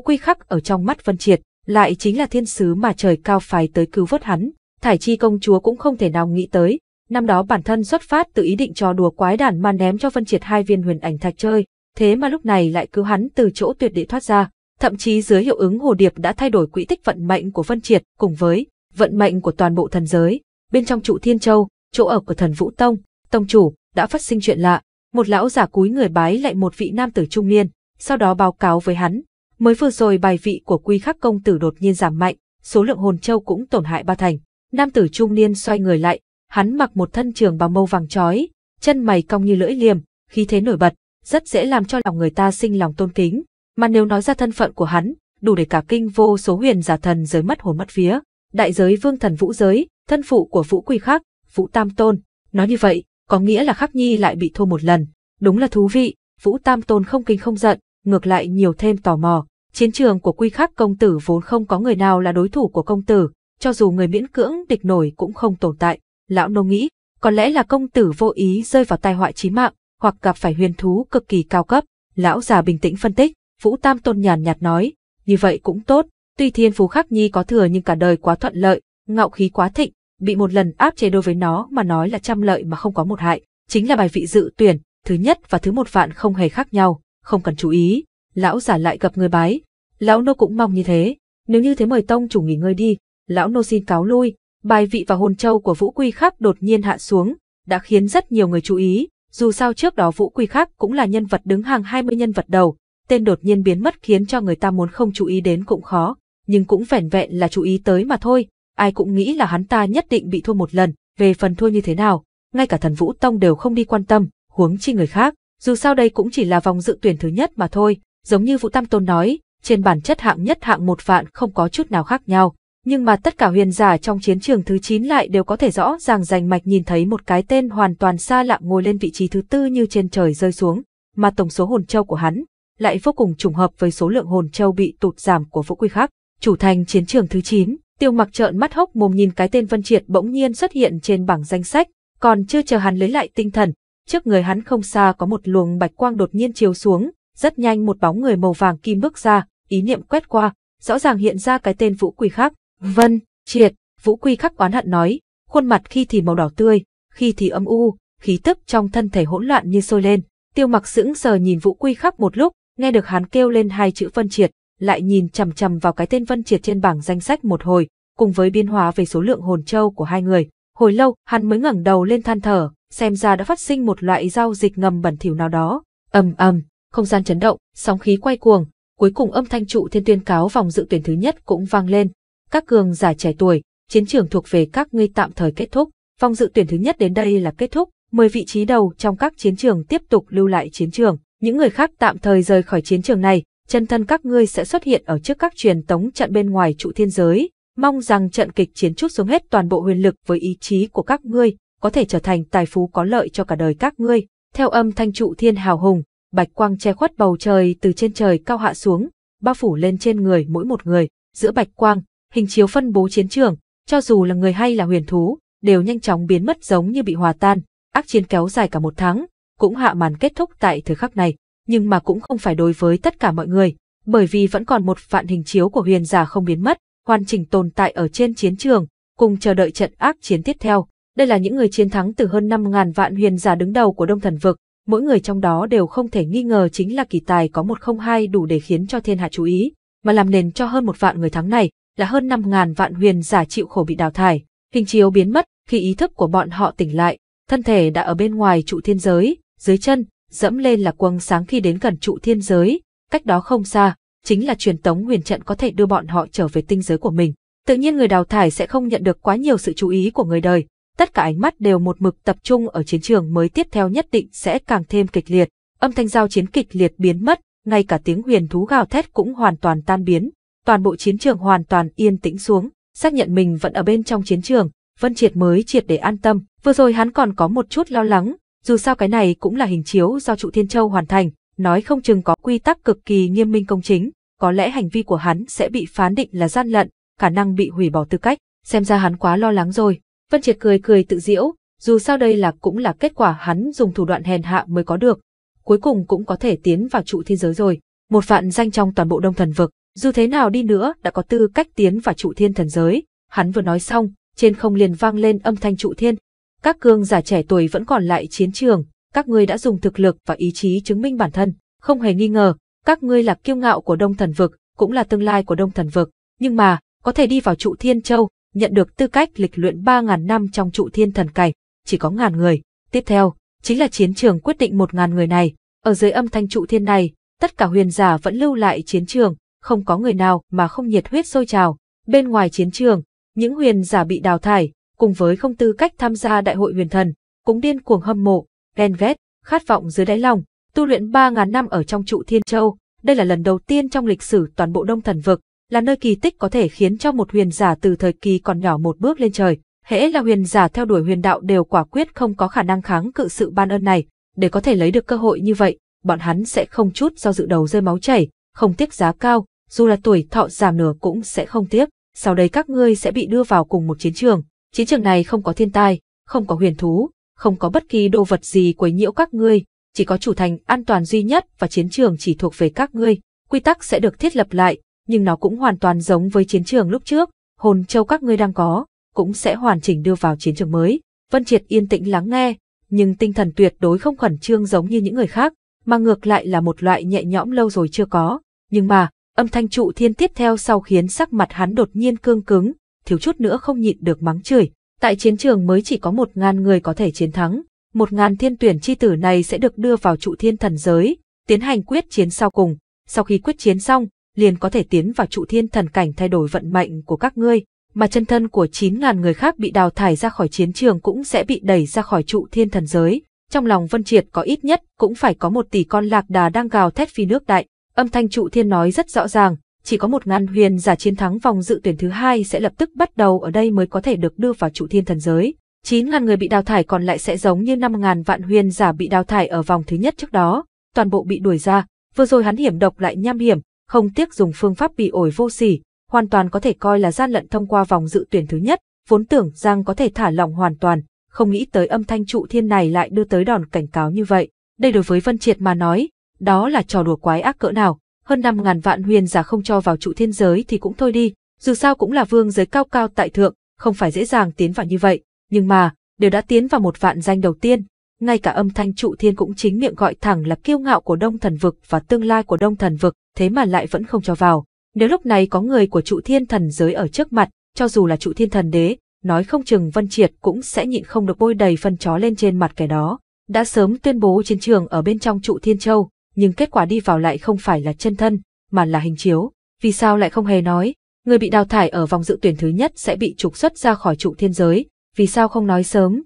Quy Khắc ở trong mắt Vân Triệt, lại chính là thiên sứ mà trời cao phái tới cứu vớt hắn, thải chi công chúa cũng không thể nào nghĩ tới, Năm đó bản thân xuất phát từ ý định trò đùa quái đản mà ném cho Vân Triệt hai viên huyền ảnh thạch chơi, thế mà lúc này lại cứu hắn từ chỗ tuyệt địa thoát ra. Thậm chí dưới hiệu ứng hồ điệp đã thay đổi quỹ tích vận mệnh của Vân Triệt cùng với vận mệnh của toàn bộ thần giới. Bên trong trụ Thiên Châu, chỗ ở của thần Vũ Tông, Tông chủ, đã phát sinh chuyện lạ. Một lão giả cúi người bái lại một vị nam tử trung niên, sau đó báo cáo với hắn. Mới vừa rồi bài vị của quy khắc công tử đột nhiên giảm mạnh, số lượng hồn châu cũng tổn hại ba thành. Nam tử trung niên xoay người lại, hắn mặc một thân trường bào màu vàng chói, chân mày cong như lưỡi liềm, khí thế nổi bật, rất dễ làm cho lòng người ta sinh lòng tôn kính, mà nếu nói ra thân phận của hắn, đủ để cả kinh vô số huyền giả thần giới mất hồn mất vía. Đại giới vương thần vũ giới, thân phụ của vũ quy khác, vũ tam tôn, nói như vậy, có nghĩa là khắc nhi lại bị thua một lần. Đúng là thú vị, vũ tam tôn không kinh không giận, ngược lại nhiều thêm tò mò. Chiến trường của quy khắc công tử vốn không có người nào là đối thủ của công tử, cho dù người miễn cưỡng địch nổi cũng không tồn tại lão nô nghĩ, có lẽ là công tử vô ý rơi vào tai họa chí mạng, hoặc gặp phải huyền thú cực kỳ cao cấp. Lão già bình tĩnh phân tích, Vũ Tam Tôn nhàn nhạt nói, như vậy cũng tốt, tuy thiên phú khắc nhi có thừa nhưng cả đời quá thuận lợi, ngạo khí quá thịnh, bị một lần áp chế đối với nó mà nói là trăm lợi mà không có một hại, chính là bài vị dự tuyển, thứ nhất và thứ một vạn không hề khác nhau, không cần chú ý. Lão già lại gặp người bái, lão nô cũng mong như thế, nếu như thế mời tông chủ nghỉ ngơi đi, lão nô xin cáo lui, Bài vị và hồn châu của Vũ Quy Khắc đột nhiên hạ xuống, đã khiến rất nhiều người chú ý, dù sao trước đó Vũ Quy Khắc cũng là nhân vật đứng hàng 20 nhân vật đầu, tên đột nhiên biến mất khiến cho người ta muốn không chú ý đến cũng khó, nhưng cũng vẻn vẹn là chú ý tới mà thôi, ai cũng nghĩ là hắn ta nhất định bị thua một lần, về phần thua như thế nào, ngay cả thần Vũ Tông đều không đi quan tâm, huống chi người khác, dù sao đây cũng chỉ là vòng dự tuyển thứ nhất mà thôi, giống như Vũ Tam Tôn nói, trên bản chất hạng nhất hạng một vạn không có chút nào khác nhau, nhưng mà tất cả huyền giả trong chiến trường thứ 9 lại đều có thể rõ ràng rành mạch nhìn thấy một cái tên hoàn toàn xa lạ ngồi lên vị trí thứ tư như trên trời rơi xuống, mà tổng số hồn châu của hắn lại vô cùng trùng hợp với số lượng hồn châu bị tụt giảm của vũ quy khác. Chủ thành chiến trường thứ 9, tiêu mặc trợn mắt hốc mồm nhìn cái tên Vân Triệt bỗng nhiên xuất hiện trên bảng danh sách, còn chưa chờ hắn lấy lại tinh thần, trước người hắn không xa có một luồng bạch quang đột nhiên chiếu xuống, rất nhanh một bóng người màu vàng kim bước ra, ý niệm quét qua, rõ ràng hiện ra cái tên vũ quy khác, Vân, triệt, Vũ Quy khắc oán hận nói, khuôn mặt khi thì màu đỏ tươi, khi thì âm u, khí tức trong thân thể hỗn loạn như sôi lên. Tiêu mặc sững sờ nhìn Vũ Quy khắc một lúc, nghe được hắn kêu lên hai chữ Vân Triệt, lại nhìn chằm chằm vào cái tên Vân Triệt trên bảng danh sách một hồi, cùng với biên hóa về số lượng hồn châu của hai người. Hồi lâu, hắn mới ngẩng đầu lên than thở, xem ra đã phát sinh một loại giao dịch ngầm bẩn thỉu nào đó. Ầm ầm, không gian chấn động, sóng khí quay cuồng, cuối cùng âm thanh trụ thiên tuyên cáo vòng dự tuyển thứ nhất cũng vang lên, các cường giả trẻ tuổi, chiến trường thuộc về các ngươi tạm thời kết thúc. Vòng dự tuyển thứ nhất đến đây là kết thúc, 10 vị trí đầu trong các chiến trường tiếp tục lưu lại chiến trường, những người khác tạm thời rời khỏi chiến trường này, chân thân các ngươi sẽ xuất hiện ở trước các truyền tống trận bên ngoài trụ thiên giới, mong rằng trận kịch chiến chút xuống hết toàn bộ huyền lực với ý chí của các ngươi, có thể trở thành tài phú có lợi cho cả đời các ngươi. Theo âm thanh trụ thiên hào hùng, bạch quang che khuất bầu trời từ trên trời cao hạ xuống, bao phủ lên trên người mỗi một người, giữa bạch quang, hình chiếu phân bố chiến trường, cho dù là người hay là huyền thú, đều nhanh chóng biến mất giống như bị hòa tan, ác chiến kéo dài cả một tháng, cũng hạ màn kết thúc tại thời khắc này, nhưng mà cũng không phải đối với tất cả mọi người, bởi vì vẫn còn một vạn hình chiếu của huyền giả không biến mất, hoàn chỉnh tồn tại ở trên chiến trường, cùng chờ đợi trận ác chiến tiếp theo. Đây là những người chiến thắng từ hơn 5.000 vạn huyền giả đứng đầu của Đông Thần Vực, mỗi người trong đó đều không thể nghi ngờ chính là kỳ tài có một không hai đủ để khiến cho thiên hạ chú ý, mà làm nền cho hơn một vạn người thắng này, là hơn 5.000 vạn huyền giả chịu khổ bị đào thải. Hình chiếu biến mất, khi ý thức của bọn họ tỉnh lại, thân thể đã ở bên ngoài trụ thiên giới, dưới chân, dẫm lên là quầng sáng khi đến gần trụ thiên giới, cách đó không xa, chính là truyền tống huyền trận có thể đưa bọn họ trở về tinh giới của mình. Tự nhiên người đào thải sẽ không nhận được quá nhiều sự chú ý của người đời, tất cả ánh mắt đều một mực tập trung ở chiến trường mới tiếp theo nhất định sẽ càng thêm kịch liệt. Âm thanh giao chiến kịch liệt biến mất, ngay cả tiếng huyền thú gào thét cũng hoàn toàn tan biến, toàn bộ chiến trường hoàn toàn yên tĩnh xuống, xác nhận mình vẫn ở bên trong chiến trường, Vân Triệt mới triệt để an tâm, vừa rồi hắn còn có một chút lo lắng, dù sao cái này cũng là hình chiếu do trụ Thiên Châu hoàn thành, nói không chừng có quy tắc cực kỳ nghiêm minh công chính, có lẽ hành vi của hắn sẽ bị phán định là gian lận, khả năng bị hủy bỏ tư cách, xem ra hắn quá lo lắng rồi. Vân Triệt cười cười tự diễu, dù sao đây là cũng là kết quả hắn dùng thủ đoạn hèn hạ mới có được, cuối cùng cũng có thể tiến vào trụ thiên giới rồi, một vạn danh trong toàn bộ đông thần vực, dù thế nào đi nữa đã có tư cách tiến vào trụ thiên thần giới. Hắn vừa nói xong, trên không liền vang lên âm thanh trụ thiên. Các cương giả trẻ tuổi vẫn còn lại chiến trường, các ngươi đã dùng thực lực và ý chí chứng minh bản thân. Không hề nghi ngờ, các ngươi là kiêu ngạo của đông thần vực, cũng là tương lai của đông thần vực. Nhưng mà, có thể đi vào trụ thiên châu, nhận được tư cách lịch luyện 3.000 năm trong trụ thiên thần cảnh, chỉ có ngàn người. Tiếp theo, chính là chiến trường quyết định 1.000 người này. Ở dưới âm thanh trụ thiên này, tất cả huyền giả vẫn lưu lại chiến trường, không có người nào mà không nhiệt huyết sôi trào. Bên ngoài chiến trường, những huyền giả bị đào thải, cùng với không tư cách tham gia đại hội huyền thần, cũng điên cuồng hâm mộ, ghen ghét, khát vọng dưới đáy lòng, tu luyện 3.000 năm ở trong trụ Thiên Châu. Đây là lần đầu tiên trong lịch sử toàn bộ Đông Thần Vực, là nơi kỳ tích có thể khiến cho một huyền giả từ thời kỳ còn nhỏ một bước lên trời. Hễ là huyền giả theo đuổi huyền đạo đều quả quyết không có khả năng kháng cự sự ban ơn này, để có thể lấy được cơ hội như vậy, bọn hắn sẽ không chút do dự đầu rơi máu chảy, không tiếc giá cao, dù là tuổi thọ giảm nửa cũng sẽ không tiếc, sau đây các ngươi sẽ bị đưa vào cùng một chiến trường. Chiến trường này không có thiên tai, không có huyền thú, không có bất kỳ đồ vật gì quấy nhiễu các ngươi, chỉ có chủ thành an toàn duy nhất và chiến trường chỉ thuộc về các ngươi. Quy tắc sẽ được thiết lập lại, nhưng nó cũng hoàn toàn giống với chiến trường lúc trước, hồn châu các ngươi đang có, cũng sẽ hoàn chỉnh đưa vào chiến trường mới. Vân Triệt yên tĩnh lắng nghe, nhưng tinh thần tuyệt đối không khẩn trương giống như những người khác, mà ngược lại là một loại nhẹ nhõm lâu rồi chưa có. Nhưng mà, Âm thanh trụ thiên tiếp theo sau khiến sắc mặt hắn đột nhiên cương cứng, thiếu chút nữa không nhịn được mắng chửi. Tại chiến trường mới chỉ có một ngàn người có thể chiến thắng, một ngàn thiên tuyển chi tử này sẽ được đưa vào trụ thiên thần giới, tiến hành quyết chiến sau cùng. Sau khi quyết chiến xong, liền có thể tiến vào trụ thiên thần cảnh thay đổi vận mệnh của các ngươi, mà chân thân của chín ngàn người khác bị đào thải ra khỏi chiến trường cũng sẽ bị đẩy ra khỏi trụ thiên thần giới. Trong lòng Vân Triệt có ít nhất cũng phải có một tỷ con lạc đà đang gào thét phi nước đại. Âm thanh trụ thiên nói rất rõ ràng, chỉ có một ngàn huyền giả chiến thắng vòng dự tuyển thứ hai sẽ lập tức bắt đầu ở đây mới có thể được đưa vào trụ thiên thần giới. Chín ngàn người bị đào thải còn lại sẽ giống như năm ngàn vạn huyền giả bị đào thải ở vòng thứ nhất trước đó, toàn bộ bị đuổi ra, vừa rồi hắn hiểm độc lại nham hiểm, không tiếc dùng phương pháp bị ổi vô sỉ, hoàn toàn có thể coi là gian lận thông qua vòng dự tuyển thứ nhất, vốn tưởng Giang có thể thả lỏng hoàn toàn, không nghĩ tới âm thanh trụ thiên này lại đưa tới đòn cảnh cáo như vậy. Đây đối với Vân Triệt mà nói, đó là trò đùa quái ác cỡ nào, hơn 5.000 vạn huyền giả không cho vào trụ thiên giới thì cũng thôi đi, dù sao cũng là vương giới cao cao tại thượng, không phải dễ dàng tiến vào như vậy, nhưng mà, đều đã tiến vào một vạn danh đầu tiên. Ngay cả âm thanh trụ thiên cũng chính miệng gọi thẳng là kiêu ngạo của đông thần vực và tương lai của đông thần vực, thế mà lại vẫn không cho vào. Nếu lúc này có người của trụ thiên thần giới ở trước mặt, cho dù là trụ thiên thần đế, nói không chừng Vân Triệt cũng sẽ nhịn không được bôi đầy phân chó lên trên mặt kẻ đó. Đã sớm tuyên bố chiến trường ở bên trong trụ thiên châu, nhưng kết quả đi vào lại không phải là chân thân, mà là hình chiếu. Vì sao lại không hề nói, người bị đào thải ở vòng dự tuyển thứ nhất sẽ bị trục xuất ra khỏi trụ thiên giới, vì sao không nói sớm?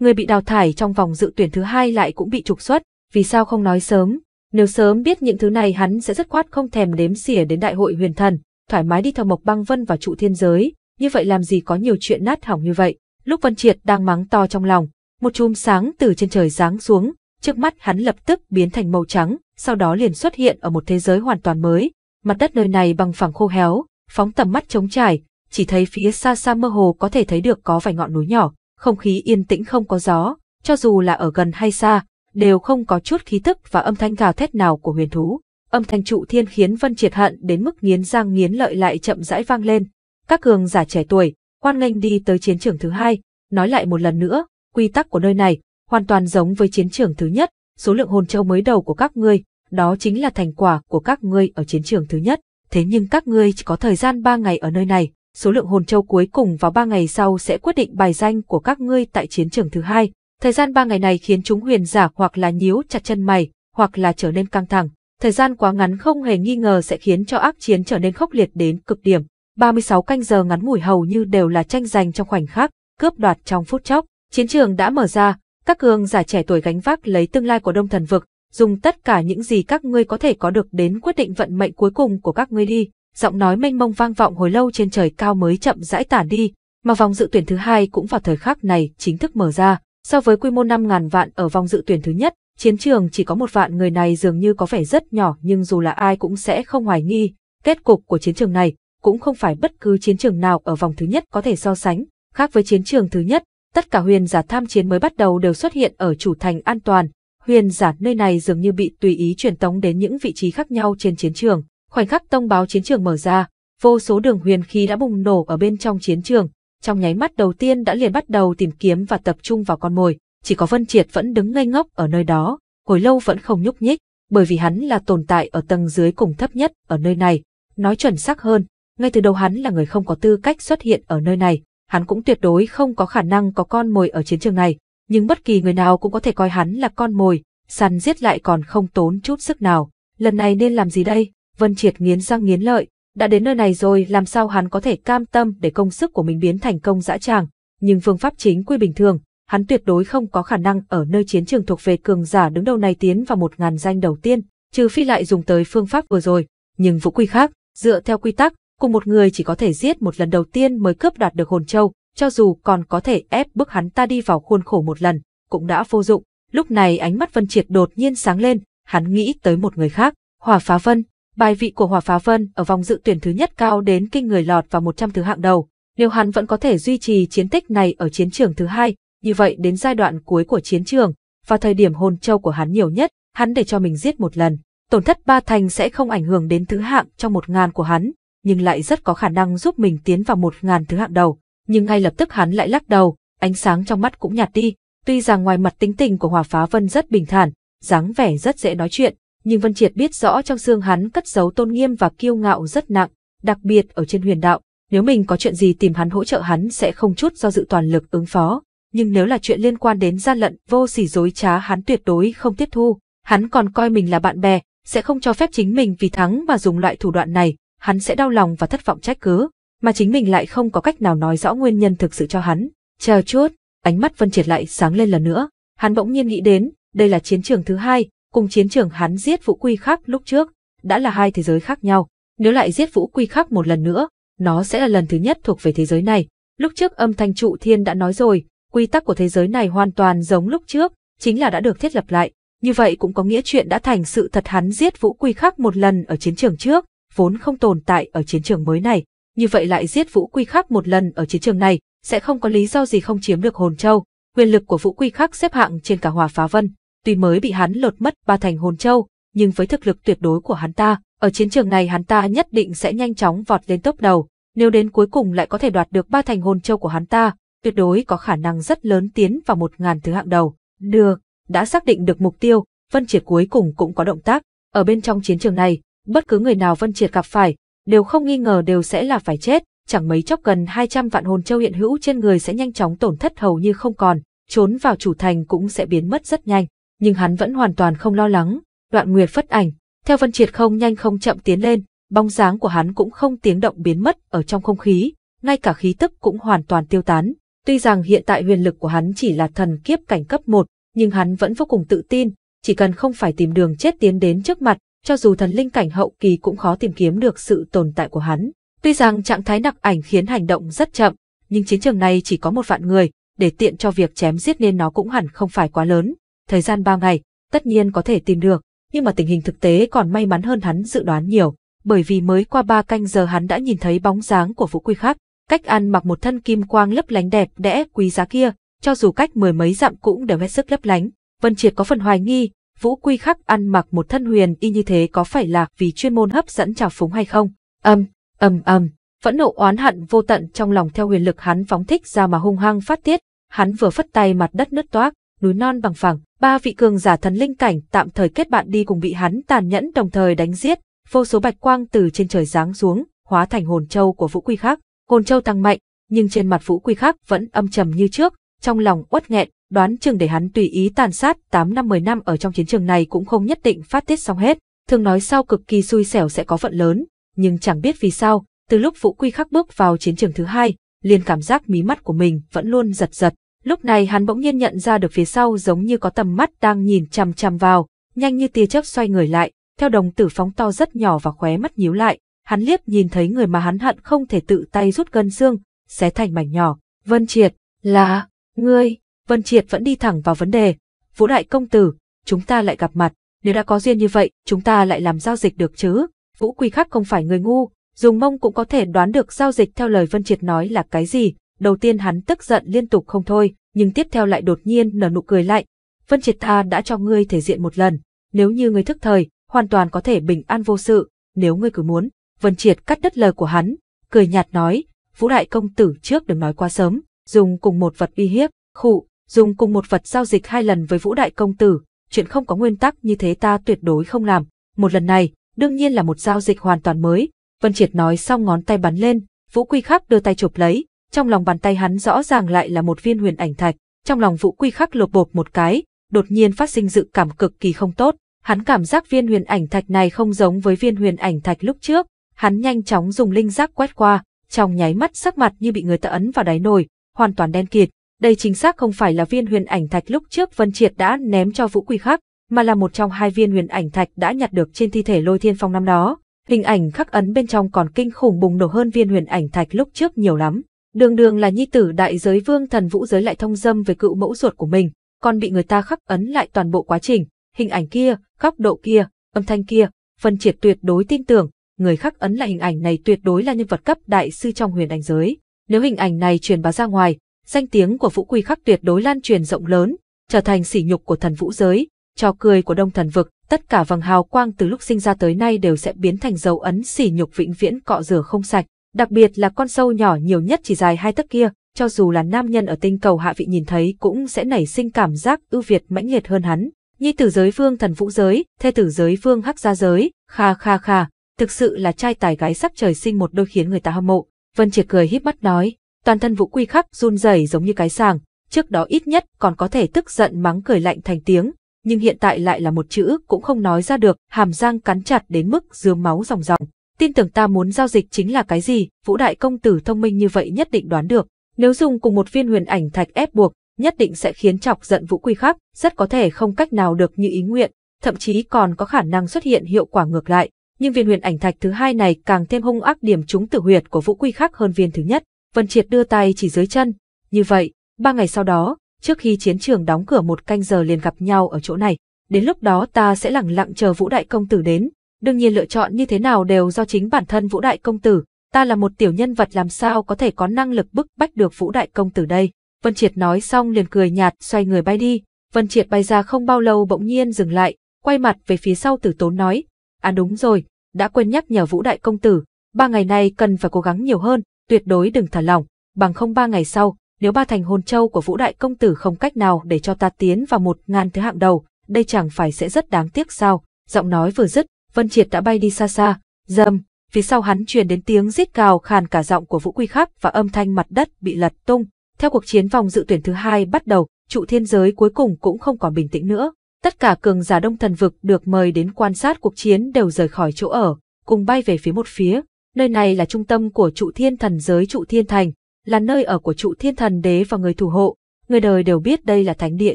Người bị đào thải trong vòng dự tuyển thứ hai lại cũng bị trục xuất, vì sao không nói sớm? Nếu sớm biết những thứ này hắn sẽ rất khoát không thèm đếm xỉa đến đại hội huyền thần, thoải mái đi theo Mộc Băng Vân vào trụ thiên giới, như vậy làm gì có nhiều chuyện nát hỏng như vậy. Lúc Vân Triệt đang mắng to trong lòng, một chùm sáng từ trên trời giáng xuống, trước mắt hắn lập tức biến thành màu trắng, sau đó liền xuất hiện ở một thế giới hoàn toàn mới, mặt đất nơi này bằng phẳng khô héo, phóng tầm mắt trống trải, chỉ thấy phía xa xa mơ hồ có thể thấy được có vài ngọn núi nhỏ, không khí yên tĩnh không có gió, cho dù là ở gần hay xa, đều không có chút khí tức và âm thanh gào thét nào của huyền thú. Âm thanh trụ thiên khiến Vân Triệt hận đến mức nghiến răng nghiến lợi lại chậm rãi vang lên. Các cường giả trẻ tuổi, hoan nghênh đi tới chiến trường thứ hai, nói lại một lần nữa, quy tắc của nơi này hoàn toàn giống với chiến trường thứ nhất, số lượng hồn châu mới đầu của các ngươi đó chính là thành quả của các ngươi ở chiến trường thứ nhất. Thế nhưng các ngươi chỉ có thời gian 3 ngày ở nơi này, số lượng hồn châu cuối cùng vào 3 ngày sau sẽ quyết định bài danh của các ngươi tại chiến trường thứ hai. Thời gian 3 ngày này khiến chúng huyền giả hoặc là nhíu chặt chân mày, hoặc là trở nên căng thẳng. Thời gian quá ngắn không hề nghi ngờ sẽ khiến cho ác chiến trở nên khốc liệt đến cực điểm. 36 canh giờ ngắn ngủi hầu như đều là tranh giành trong khoảnh khắc, cướp đoạt trong phút chốc. Chiến trường đã mở ra, các cường giả trẻ tuổi gánh vác lấy tương lai của đông thần vực, dùng tất cả những gì các ngươi có thể có được đến quyết định vận mệnh cuối cùng của các ngươi đi. Giọng nói mênh mông vang vọng hồi lâu trên trời cao mới chậm rãi tản đi, mà vòng dự tuyển thứ hai cũng vào thời khắc này chính thức mở ra. So với quy mô 5.000 vạn ở vòng dự tuyển thứ nhất, chiến trường chỉ có một vạn người này dường như có vẻ rất nhỏ nhưng dù là ai cũng sẽ không hoài nghi. Kết cục của chiến trường này cũng không phải bất cứ chiến trường nào ở vòng thứ nhất có thể so sánh. Khác với chiến trường thứ nhất, tất cả huyền giả tham chiến mới bắt đầu đều xuất hiện ở chủ thành an toàn, huyền giả nơi này dường như bị tùy ý truyền tống đến những vị trí khác nhau trên chiến trường. Khoảnh khắc thông báo chiến trường mở ra, vô số đường huyền khí đã bùng nổ ở bên trong chiến trường, trong nháy mắt đầu tiên đã liền bắt đầu tìm kiếm và tập trung vào con mồi, chỉ có Vân Triệt vẫn đứng ngây ngốc ở nơi đó, hồi lâu vẫn không nhúc nhích, bởi vì hắn là tồn tại ở tầng dưới cùng thấp nhất ở nơi này, nói chuẩn xác hơn, ngay từ đầu hắn là người không có tư cách xuất hiện ở nơi này, hắn cũng tuyệt đối không có khả năng có con mồi ở chiến trường này, nhưng bất kỳ người nào cũng có thể coi hắn là con mồi, săn giết lại còn không tốn chút sức nào. Lần này nên làm gì đây? Vân Triệt nghiến răng nghiến lợi, đã đến nơi này rồi làm sao hắn có thể cam tâm để công sức của mình biến thành công dã tràng, nhưng phương pháp chính quy bình thường, hắn tuyệt đối không có khả năng ở nơi chiến trường thuộc về cường giả đứng đầu này tiến vào một ngàn danh đầu tiên, trừ phi lại dùng tới phương pháp vừa rồi, nhưng vũ quy khác, dựa theo quy tắc, cùng một người chỉ có thể giết một lần đầu tiên mới cướp đoạt được hồn châu, cho dù còn có thể ép bức hắn ta đi vào khuôn khổ một lần, cũng đã vô dụng. Lúc này ánh mắt Vân Triệt đột nhiên sáng lên, hắn nghĩ tới một người khác, Hỏa Phá Vân. Bài vị của Hỏa Phá Vân ở vòng dự tuyển thứ nhất cao đến kinh người lọt vào 100 thứ hạng đầu. Nếu hắn vẫn có thể duy trì chiến tích này ở chiến trường thứ hai, như vậy đến giai đoạn cuối của chiến trường, và thời điểm hồn châu của hắn nhiều nhất, hắn để cho mình giết một lần. Tổn thất ba thành sẽ không ảnh hưởng đến thứ hạng trong một ngàn của hắn, nhưng lại rất có khả năng giúp mình tiến vào một ngàn thứ hạng đầu nhưng ngay lập tức hắn lại lắc đầu, ánh sáng trong mắt cũng nhạt đi. Tuy rằng ngoài mặt tính tình của Hòa Phá Vân rất bình thản, dáng vẻ rất dễ nói chuyện, nhưng Vân Triệt biết rõ trong xương hắn cất giấu tôn nghiêm và kiêu ngạo rất nặng, đặc biệt ở trên huyền đạo. Nếu mình có chuyện gì tìm hắn hỗ trợ hắn sẽ không chút do dự toàn lực ứng phó, nhưng nếu là chuyện liên quan đến gian lận vô sỉ dối trá hắn tuyệt đối không tiếp thu. Hắn còn coi mình là bạn bè, sẽ không cho phép chính mình vì thắng mà dùng loại thủ đoạn này, hắn sẽ đau lòng và thất vọng trách cứ mà chính mình lại không có cách nào nói rõ nguyên nhân thực sự cho hắn. Chờ chút, ánh mắt Vân Triệt lại sáng lên lần nữa, hắn bỗng nhiên nghĩ đến, đây là chiến trường thứ hai, cùng chiến trường hắn giết Vũ Quy Khắc lúc trước, đã là hai thế giới khác nhau. Nếu lại giết Vũ Quy Khắc một lần nữa, nó sẽ là lần thứ nhất thuộc về thế giới này. Lúc trước âm thanh trụ thiên đã nói rồi, quy tắc của thế giới này hoàn toàn giống lúc trước, chính là đã được thiết lập lại. Như vậy cũng có nghĩa chuyện đã thành sự thật hắn giết Vũ Quy Khắc một lần ở chiến trường trước, vốn không tồn tại ở chiến trường mới này như vậy lại giết Vũ Quy Khắc một lần ở chiến trường này, sẽ không có lý do gì không chiếm được Hồn Châu. Quyền lực của Vũ Quy Khắc xếp hạng trên cả Hòa Phá Vân, tuy mới bị hắn lột mất ba thành Hồn Châu, nhưng với thực lực tuyệt đối của hắn ta, ở chiến trường này hắn ta nhất định sẽ nhanh chóng vọt lên tốc đầu, nếu đến cuối cùng lại có thể đoạt được ba thành Hồn Châu của hắn ta, tuyệt đối có khả năng rất lớn tiến vào một ngàn thứ hạng đầu. Được, đã xác định được mục tiêu, Vân Triệt cuối cùng cũng có động tác. Ở bên trong chiến trường này, bất cứ người nào Vân Triệt gặp phải, đều không nghi ngờ đều sẽ là phải chết, chẳng mấy chốc gần 200 vạn hồn châu hiện hữu trên người sẽ nhanh chóng tổn thất hầu như không còn, trốn vào chủ thành cũng sẽ biến mất rất nhanh, nhưng hắn vẫn hoàn toàn không lo lắng, đoạn nguyệt phất ảnh, theo Vân Triệt không nhanh không chậm tiến lên, bóng dáng của hắn cũng không tiếng động biến mất ở trong không khí, ngay cả khí tức cũng hoàn toàn tiêu tán. Tuy rằng hiện tại huyền lực của hắn chỉ là thần kiếp cảnh cấp 1, nhưng hắn vẫn vô cùng tự tin, chỉ cần không phải tìm đường chết tiến đến trước mặt, cho dù thần linh cảnh hậu kỳ cũng khó tìm kiếm được sự tồn tại của hắn. Tuy rằng trạng thái nặc ảnh khiến hành động rất chậm, nhưng chiến trường này chỉ có một vạn người, để tiện cho việc chém giết nên nó cũng hẳn không phải quá lớn. Thời gian ba ngày, tất nhiên có thể tìm được, nhưng mà tình hình thực tế còn may mắn hơn hắn dự đoán nhiều, bởi vì mới qua ba canh giờ hắn đã nhìn thấy bóng dáng của Vũ Quy khác, cách ăn mặc một thân kim quang lấp lánh đẹp đẽ quý giá kia, cho dù cách mười mấy dặm cũng đều hết sức lấp lánh. Vân Triệt có phần hoài nghi, Vũ Quy Khắc ăn mặc một thân huyền y như thế có phải là vì chuyên môn hấp dẫn trào phúng hay không? Âm, âm âm, vẫn nộ oán hận vô tận trong lòng theo huyền lực hắn phóng thích ra mà hung hăng phát tiết, hắn vừa phất tay mặt đất nứt toác, núi non bằng phẳng, ba vị cường giả thần linh cảnh tạm thời kết bạn đi cùng bị hắn tàn nhẫn đồng thời đánh giết, vô số bạch quang từ trên trời giáng xuống, hóa thành hồn châu của Vũ Quy Khắc, hồn châu tăng mạnh, nhưng trên mặt Vũ Quy Khắc vẫn âm trầm như trước, trong lòng uất nghẹn, đoán chừng để hắn tùy ý tàn sát 8 năm 10 năm ở trong chiến trường này cũng không nhất định phát tiết xong hết, thường nói sau cực kỳ xui xẻo sẽ có phận lớn, nhưng chẳng biết vì sao, từ lúc Vũ Quy Khắc bước vào chiến trường thứ hai, liền cảm giác mí mắt của mình vẫn luôn giật giật. Lúc này hắn bỗng nhiên nhận ra được phía sau giống như có tầm mắt đang nhìn chằm chằm vào, nhanh như tia chớp xoay người lại, theo đồng tử phóng to rất nhỏ và khóe mắt nhíu lại, hắn liếc nhìn thấy người mà hắn hận không thể tự tay rút gân xương, xé thành mảnh nhỏ. Vân Triệt, là... Ngươi, Vân Triệt vẫn đi thẳng vào vấn đề. Vũ Đại Công Tử, chúng ta lại gặp mặt, nếu đã có duyên như vậy, chúng ta lại làm giao dịch được chứ? Vũ Quy Khắc không phải người ngu, dùng mông cũng có thể đoán được giao dịch theo lời Vân Triệt nói là cái gì. Đầu tiên hắn tức giận liên tục không thôi, nhưng tiếp theo lại đột nhiên nở nụ cười lạnh. Vân Triệt ta đã cho ngươi thể diện một lần, nếu như ngươi thức thời, hoàn toàn có thể bình an vô sự, nếu ngươi cứ muốn. Vân Triệt cắt đứt lời của hắn, cười nhạt nói, Vũ Đại Công Tử trước đừng nói quá sớm, dùng cùng một vật uy hiếp, khụ, dùng cùng một vật giao dịch hai lần với Vũ Đại Công Tử, chuyện không có nguyên tắc như thế ta tuyệt đối không làm. Một lần này, đương nhiên là một giao dịch hoàn toàn mới. Vân Triệt nói xong ngón tay bắn lên, Vũ Quy Khắc đưa tay chụp lấy, trong lòng bàn tay hắn rõ ràng lại là một viên huyền ảnh thạch, trong lòng Vũ Quy Khắc lột bột một cái, đột nhiên phát sinh dự cảm cực kỳ không tốt, hắn cảm giác viên huyền ảnh thạch này không giống với viên huyền ảnh thạch lúc trước, hắn nhanh chóng dùng linh giác quét qua, trong nháy mắt sắc mặt như bị người ta ấn vào đáy nồi, hoàn toàn đen kịt. Đây chính xác không phải là viên huyền ảnh thạch lúc trước Vân Triệt đã ném cho Vũ Quy Khắc, mà là một trong hai viên huyền ảnh thạch đã nhặt được trên thi thể Lôi Thiên Phong năm đó. Hình ảnh khắc ấn bên trong còn kinh khủng bùng nổ hơn viên huyền ảnh thạch lúc trước nhiều lắm. Đường đường là nhi tử đại giới vương thần vũ giới lại thông dâm với cựu mẫu ruột của mình, còn bị người ta khắc ấn lại toàn bộ quá trình, hình ảnh kia, góc độ kia, âm thanh kia, Vân Triệt tuyệt đối tin tưởng, người khắc ấn lại hình ảnh này tuyệt đối là nhân vật cấp đại sư trong huyền ảnh giới. Nếu hình ảnh này truyền bá ra ngoài, danh tiếng của Vũ Quy Khắc tuyệt đối lan truyền rộng lớn, trở thành sỉ nhục của thần vũ giới, trò cười của đông thần vực, tất cả vầng hào quang từ lúc sinh ra tới nay đều sẽ biến thành dấu ấn sỉ nhục vĩnh viễn cọ rửa không sạch, đặc biệt là con sâu nhỏ nhiều nhất chỉ dài hai tấc kia, cho dù là nam nhân ở tinh cầu hạ vị nhìn thấy cũng sẽ nảy sinh cảm giác ưu việt mãnh liệt hơn hắn. Nhi tử giới vương thần vũ giới, thê tử giới vương hắc gia giới, kha kha kha, thực sự là trai tài gái sắc trời sinh một đôi khiến người ta hâm mộ. Vân Triệt cười híp mắt nói, toàn thân Vũ Quy Khắc run rẩy giống như cái sàng, trước đó ít nhất còn có thể tức giận mắng cười lạnh thành tiếng, nhưng hiện tại lại là một chữ cũng không nói ra được, hàm răng cắn chặt đến mức dứa máu ròng ròng. Tin tưởng ta muốn giao dịch chính là cái gì, Vũ Đại Công Tử thông minh như vậy nhất định đoán được. Nếu dùng cùng một viên huyền ảnh thạch ép buộc, nhất định sẽ khiến chọc giận Vũ Quy Khắc, rất có thể không cách nào được như ý nguyện, thậm chí còn có khả năng xuất hiện hiệu quả ngược lại nhưng viên huyền ảnh thạch thứ hai này càng thêm hung ác điểm trúng tử huyệt của vũ quy khác hơn viên thứ nhất vân triệt đưa tay chỉ dưới chân như vậy ba ngày sau đó trước khi chiến trường đóng cửa một canh giờ liền gặp nhau ở chỗ này đến lúc đó ta sẽ lẳng lặng chờ vũ đại công tử đến đương nhiên lựa chọn như thế nào đều do chính bản thân vũ đại công tử ta là một tiểu nhân vật làm sao có thể có năng lực bức bách được vũ đại công tử đây vân triệt nói xong liền cười nhạt xoay người bay đi vân triệt bay ra không bao lâu bỗng nhiên dừng lại quay mặt về phía sau tử tốn nói À đúng rồi, đã quên nhắc nhờ Vũ Đại Công Tử, ba ngày nay cần phải cố gắng nhiều hơn, tuyệt đối đừng thả lỏng, bằng không ba ngày sau, nếu ba thành hồn châu của Vũ Đại Công Tử không cách nào để cho ta tiến vào một ngàn thứ hạng đầu, đây chẳng phải sẽ rất đáng tiếc sao, giọng nói vừa dứt, Vân Triệt đã bay đi xa xa, dầm, phía sau hắn truyền đến tiếng rít cào khàn cả giọng của Vũ Quy Khắc và âm thanh mặt đất bị lật tung. Theo cuộc chiến vòng dự tuyển thứ hai bắt đầu, trụ thiên giới cuối cùng cũng không còn bình tĩnh nữa, Tất cả cường giả đông thần vực được mời đến quan sát cuộc chiến đều rời khỏi chỗ ở, cùng bay về phía một phía. Nơi này là trung tâm của trụ thiên thần giới trụ thiên thành, là nơi ở của trụ thiên thần đế và người thủ hộ. Người đời đều biết đây là thánh địa